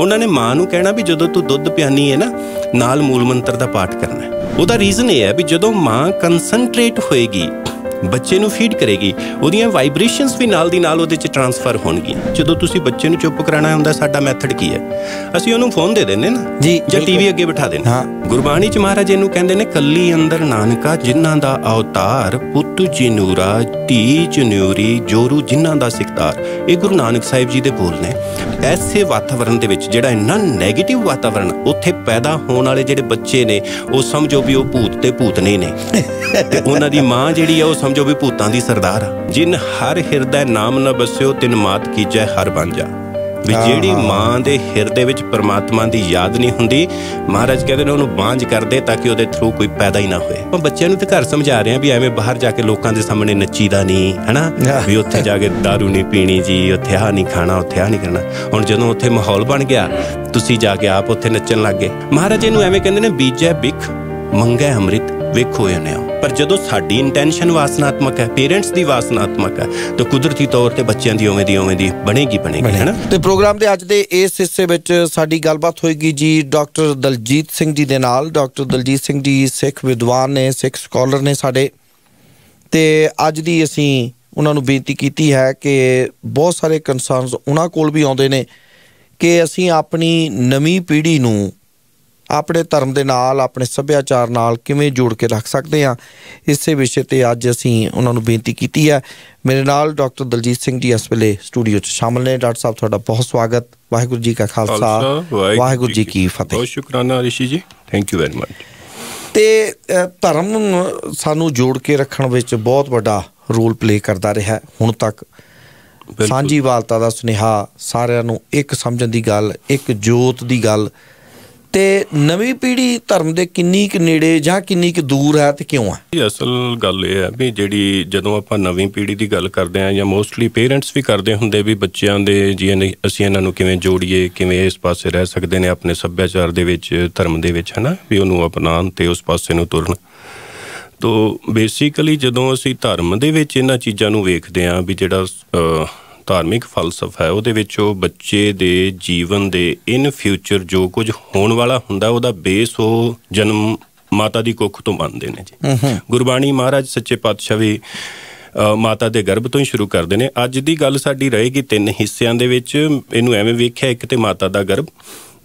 ਉਹਨਾਂ ਨੇ ਮਾਂ ਨੂੰ ਕਹਿਣਾ ਵੀ ਜਦੋਂ ਤੂੰ ਦੁੱਧ ਪਿਆਨੀ ਹੈ ਨਾ ਨਾਲ ਮੂਲ ਮੰਤਰ ਦਾ ਪਾਠ ਕਰਨਾ ਉਹਦਾ ਰੀਜ਼ਨ ਇਹ ਹੈ ਵੀ ਜਦੋਂ ਮਾਂ ਕਨਸੈਂਟਰੇਟ ਹੋਏਗੀ ਬੱਚੇ ਨੂੰ ਫੀਡ ਕਰੇਗੀ ਉਹਦੀਆਂ ਵਾਈਬ੍ਰੇਸ਼ਨਸ ਵੀ ਨਾਲ ਦੀ ਨਾਲ ਉਹਦੇ 'ਚ ਟਰਾਂਸਫਰ ਹੋਣਗੀਆਂ ਜਦੋਂ ਤੁਸੀਂ ਬੱਚੇ ਨੂੰ ਚੁੱਪ ਕਰਾਣਾ ਹੁੰਦਾ ਸਾਡਾ ਮੈਥਡ ਕੀ ਹੈ ਅਸੀਂ ਉਹਨੂੰ ਫੋਨ ਦੇ ਦਿੰਨੇ ਨਾ ਜੀ ਜਾਂ ਟੀਵੀ ਅੱਗੇ ਬਿਠਾ ਦਿੰਨੇ ਹਾਂ ਗੁਰਬਾਣੀ 'ਚ ਮਹਾਰਾਜ ਇਹਨੂੰ ਕਹਿੰਦੇ ਨੇ ਕੱਲੀ ਅੰਦਰ ਨਾਨਕਾ ਜਿਨ੍ਹਾਂ ਦਾ ਅਵਤਾਰ ਪੁੱਤ ਜਿਨੂਰਾ ਧੀ ਜਨੂਰੀ ਜੋਰੂ ਜਿਨ੍ਹਾਂ ਦਾ ਸਿਕਤਾਰ ਇਹ ਗੁਰੂ ਨਾਨਕ ਸਾਹਿਬ ਜੀ ਦੇ ਬੋਲ ਨੇ ਐਸੇ ਵਾਤਾਵਰਣ ਦੇ ਵਿੱਚ ਜਿਹੜਾ ਇੰਨਾ ਨੈਗੇਟਿਵ ਵਾਤਾਵਰਣ ਉੱਥੇ ਪੈਦਾ ਹੋਣ ਵਾਲੇ ਜਿਹੜੇ ਬੱਚੇ ਨੇ ਉਹ ਸਮਝੋ ਵੀ ਉਹ ਭੂਤ ਤੇ ਭੂਤ ਨਹੀਂ ਨੇ ਉਹਨਾਂ ਦੀ ਮਾਂ ਜਿਹੜੀ ਆ ਉਹ ਸਮਝੋ ਵੀ ਭੂਤਾਂ ਦੀ ਸਰਦਾਰ ਆ ਜਿਨ ਹਰ ਹਿਰਦੈ ਨਾਮ ਨ ਬਸਿਓ ਤਿਨ ਮਾਤ ਕੀਜੈ ਹਰ ਬੰਜਾ ਵੀ ਜਿਹੜੀ ਮਾਂ ਦੇ ਹਿਰਦੇ ਵਿੱਚ ਪਰਮਾਤਮਾ ਦੀ ਯਾਦ ਨਹੀਂ ਹੁੰਦੀ ਮਹਾਰਾਜ ਕਹਿੰਦੇ ਨੇ ਉਹਨੂੰ ਬਾਂਝ ਕਰਦੇ ਤਾਂ ਕਿ ਉਹਦੇ ਥਰੂ ਕੋਈ ਪੈਦਾ ਹੀ ਨਾ ਹੋਏ ਪਰ ਬੱਚਿਆਂ ਨੂੰ ਤੇ ਘਰ ਸਮਝਾ ਰਹੇ ਆ ਵੀ ਐਵੇਂ ਬਾਹਰ ਜਾ ਕੇ ਲੋਕਾਂ ਦੇ ਸਾਹਮਣੇ ਨੱਚੀਦਾ ਨਹੀਂ ਹਨਾ ਵੀ ਉੱਥੇ ਜਾ ਕੇ दारू ਨਹੀਂ ਪੀਣੀ ਜੀ ਉੱਥੇ ਆ ਨਹੀਂ ਖਾਣਾ ਉੱਥੇ ਆ ਨਹੀਂ ਕਰਨਾ ਹੁਣ ਜਦੋਂ ਉੱਥੇ ਮਾਹੌਲ ਬਣ ਗਿਆ ਤੁਸੀਂ ਜਾ ਕੇ ਆਪ ਉੱਥੇ ਨੱਚਣ ਲੱਗੇ ਮਹਾਰਾਜ ਇਹਨੂੰ ਐਵੇਂ ਕਹਿੰਦੇ ਨੇ ਬੀਜੈ ਬਿਖ ਮੰਗੈ ਅੰਮ੍ਰਿਤ ਵੇਖੋ ਇਹਨੇ ਪਰ ਜਦੋਂ ਸਾਡੀ ਇੰਟੈਂਸ਼ਨ ਵਾਸਨਾਤਮਕ ਹੈ ਪੇਰੈਂਟਸ ਦੀ ਵਾਸਨਾਤਮਕ ਹੈ ਤਾਂ ਕੁਦਰਤੀ ਤੌਰ ਤੇ ਬੱਚਿਆਂ ਦੀ ਉਵੇਂ ਦੀ ਉਵੇਂ ਦੀ ਬਣੇਗੀ ਬਣੇਗੀ ਹੈਨਾ ਤੇ ਪ੍ਰੋਗਰਾਮ ਦੇ ਅੱਜ ਦੇ ਇਸ ਹਿੱਸੇ ਵਿੱਚ ਸਾਡੀ ਗੱਲਬਾਤ ਹੋਏਗੀ ਜੀ ਡਾਕਟਰ ਦਲਜੀਤ ਸਿੰਘ ਜੀ ਦੇ ਨਾਲ ਡਾਕਟਰ ਦਲਜੀਤ ਸਿੰਘ ਜੀ ਸਿੱਖ ਵਿਦਵਾਨ ਨੇ ਸਿੱਖ ਸਕਾਲਰ ਨੇ ਸਾਡੇ ਤੇ ਅੱਜ ਦੀ ਅਸੀਂ ਉਹਨਾਂ ਨੂੰ ਬੇਨਤੀ ਕੀਤੀ ਹੈ ਕਿ ਬਹੁਤ ਸਾਰੇ ਕਨਸਰਨਸ ਉਹਨਾਂ ਕੋਲ ਵੀ ਆਉਂਦੇ ਨੇ ਕਿ ਅਸੀਂ ਆਪਣੀ ਨਵੀਂ ਪੀੜ੍ਹੀ ਨੂੰ ਆਪਣੇ ਧਰਮ ਦੇ ਨਾਲ ਆਪਣੇ ਸੱਭਿਆਚਾਰ ਨਾਲ ਕਿਵੇਂ ਜੋੜ ਕੇ ਰੱਖ ਸਕਦੇ ਆ ਇਸੇ ਵਿਸ਼ੇ ਤੇ ਅੱਜ ਅਸੀਂ ਉਹਨਾਂ ਨੂੰ ਬੇਨਤੀ ਕੀਤੀ ਹੈ ਮੇਰੇ ਨਾਲ ਡਾਕਟਰ ਦਲਜੀਤ ਸਿੰਘ ਜੀ ਇਸ ਵੇਲੇ ਸਟੂਡੀਓ 'ਚ ਸ਼ਾਮਲ ਨੇ ਡਾਕਟਰ ਸਾਹਿਬ ਤੁਹਾਡਾ ਬਹੁਤ ਸਵਾਗਤ ਵਾਹਿਗੁਰੂ ਜੀ ਕਾ ਖਾਲਸਾ ਵਾਹਿਗੁਰੂ ਜੀ ਕੀ ਫਤਿਹ ਬਹੁਤ ਸ਼ੁਕਰਾਨਾ ਰਿਸ਼ੀ ਜੀ ਥੈਂਕ ਯੂ ਵੈਰੀ ਮਚ ਤੇ ਧਰਮ ਸਾਨੂੰ ਜੋੜ ਕੇ ਰੱਖਣ ਵਿੱਚ ਬਹੁਤ ਵੱਡਾ ਰੋਲ ਪਲੇ ਕਰਦਾ ਰਿਹਾ ਹੁਣ ਤੱਕ ਸਾਂਝੀਵਾਲਤਾ ਦਾ ਸੁਨੇਹਾ ਸਾਰਿਆਂ ਨੂੰ ਇੱਕ ਸਮਝਣ ਦੀ ਗੱਲ ਇੱਕ ਜੋਤ ਦੀ ਗੱਲ ਤੇ ਨਵੀਂ ਪੀੜ੍ਹੀ ਧਰਮ ਦੇ ਕਿੰਨੀ ਕੁ ਨੇੜੇ ਜਾਂ ਕਿੰਨੀ ਕੁ ਦੂਰ ਹੈ ਤੇ ਕਿਉਂ ਹੈ ਅਸਲ ਗੱਲ ਇਹ ਹੈ ਵੀ ਜਿਹੜੀ ਜਦੋਂ ਆਪਾਂ ਨਵੀਂ ਪੀੜ੍ਹੀ ਦੀ ਗੱਲ ਕਰਦੇ ਆ ਜਾਂ ਮੋਸਟਲੀ ਪੇਰੈਂਟਸ ਵੀ ਕਰਦੇ ਹੁੰਦੇ ਵੀ ਬੱਚਿਆਂ ਦੇ ਜੀ ਅਸੀਂ ਇਹਨਾਂ ਨੂੰ ਕਿਵੇਂ ਜੋੜੀਏ ਕਿਵੇਂ ਇਸ ਪਾਸੇ ਰਹਿ ਸਕਦੇ ਨੇ ਆਪਣੇ ਸੱਭਿਆਚਾਰ ਦੇ ਵਿੱਚ ਧਰਮ ਦੇ ਵਿੱਚ ਹਨਾ ਵੀ ਉਹਨੂੰ ਅਪਣਾਉਣ ਤੇ ਉਸ ਪਾਸੇ ਨੂੰ ਤੁਰਨ ਤੋਂ ਬੇਸਿਕਲੀ ਜਦੋਂ ਅਸੀਂ ਧਰਮ ਦੇ ਵਿੱਚ ਇਹਨਾਂ ਚੀਜ਼ਾਂ ਨੂੰ ਵੇਖਦੇ ਆ ਵੀ ਜਿਹੜਾ ਧਾਰਮਿਕ ਫਲਸਫਾ ਹੈ ਉਹਦੇ ਵਿੱਚ ਉਹ ਬੱਚੇ ਦੇ ਜੀਵਨ ਦੇ ਇਨ ਫਿਊਚਰ ਜੋ ਕੁਝ ਹੋਣ ਵਾਲਾ ਹੁੰਦਾ ਉਹਦਾ ਬੇਸ ਉਹ ਜਨਮ ਮਾਤਾ ਦੀ ਕੁੱਖ ਤੋਂ ਬਣਦੇ ਨੇ ਜੀ ਗੁਰਬਾਣੀ ਮਹਾਰਾਜ ਸੱਚੇ ਪਾਤਸ਼ਾਹ ਵੀ ਮਾਤਾ ਦੇ ਗਰਭ ਤੋਂ ਹੀ ਸ਼ੁਰੂ ਕਰਦੇ ਨੇ ਅੱਜ ਦੀ ਗੱਲ ਸਾਡੀ ਰਹੇਗੀ ਤਿੰਨ ਹਿੱਸਿਆਂ ਦੇ ਵਿੱਚ ਇਹਨੂੰ ਐਵੇਂ ਵੇਖਿਆ ਇੱਕ ਤੇ ਮਾਤਾ ਦਾ ਗਰਭ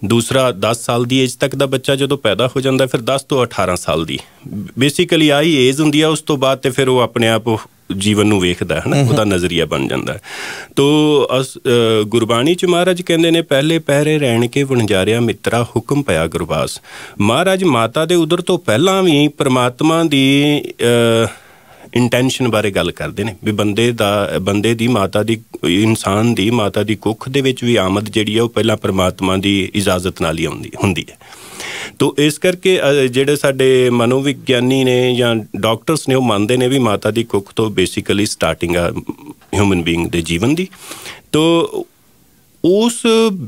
ਦੂਸਰਾ 10 ਸਾਲ ਦੀ ਏਜ ਤੱਕ ਦਾ ਬੱਚਾ ਜਦੋਂ ਪੈਦਾ ਹੋ ਜਾਂਦਾ ਫਿਰ 10 ਤੋਂ 18 ਸਾਲ ਦੀ ਬੇਸਿਕਲੀ ਆਈ ਏਜ ਹੁੰਦੀ ਆ ਉਸ ਤੋਂ ਬਾਅਦ ਤੇ ਫਿਰ ਉਹ ਆਪਣੇ ਆਪ ਜੀਵਨ ਨੂੰ ਵੇਖਦਾ ਹੈ ਨਾ ਉਹਦਾ ਨਜ਼ਰੀਆ ਬਣ ਜਾਂਦਾ ਹੈ ਗੁਰਬਾਣੀ ਚ ਮਹਾਰਾਜ ਕਹਿੰਦੇ ਨੇ ਪਹਿਲੇ ਪਹਿਰੇ ਰਹਿਣ ਕੇ ਵਣਜਾਰਿਆ ਮਿੱਤਰਾ ਹੁਕਮ ਪਿਆ ਗੁਰਬਾਸ ਮਹਾਰਾਜ ਮਾਤਾ ਦੇ ਉਦਰ ਤੋਂ ਪਹਿਲਾਂ ਵੀ ਪ੍ਰਮਾਤਮਾ ਦੀ ਇੰਟੈਂਸ਼ਨ ਬਾਰੇ ਗੱਲ ਕਰਦੇ ਨੇ ਵੀ ਬੰਦੇ ਦਾ ਬੰਦੇ ਦੀ ਮਾਤਾ ਦੀ ਇਨਸਾਨ ਦੀ ਮਾਤਾ ਦੀ ਕੁੱਖ ਦੇ ਵਿੱਚ ਵੀ ਆਮਦ ਜਿਹੜੀ ਆ ਉਹ ਪਹਿਲਾਂ ਪਰਮਾਤਮਾ ਦੀ ਇਜਾਜ਼ਤ ਨਾਲ ਹੀ ਆਉਂਦੀ ਹੁੰਦੀ ਹੈ ਤੋ ਇਸ ਕਰਕੇ ਜਿਹੜੇ ਸਾਡੇ ਮਨੋਵਿਗਿਆਨੀ ਨੇ ਜਾਂ ਡਾਕਟਰਸ ਨੇ ਉਹ ਮੰਨਦੇ ਨੇ ਵੀ ਮਾਤਾ ਦੀ ਕੁੱਖ ਤੋਂ ਬੇਸਿਕਲੀ ਸਟਾਰਟਿੰਗ ਆ ਹਿਊਮਨ ਬੀਇੰਗ ਦੇ ਜੀਵਨ ਦੀ ਤੋ ਉਸ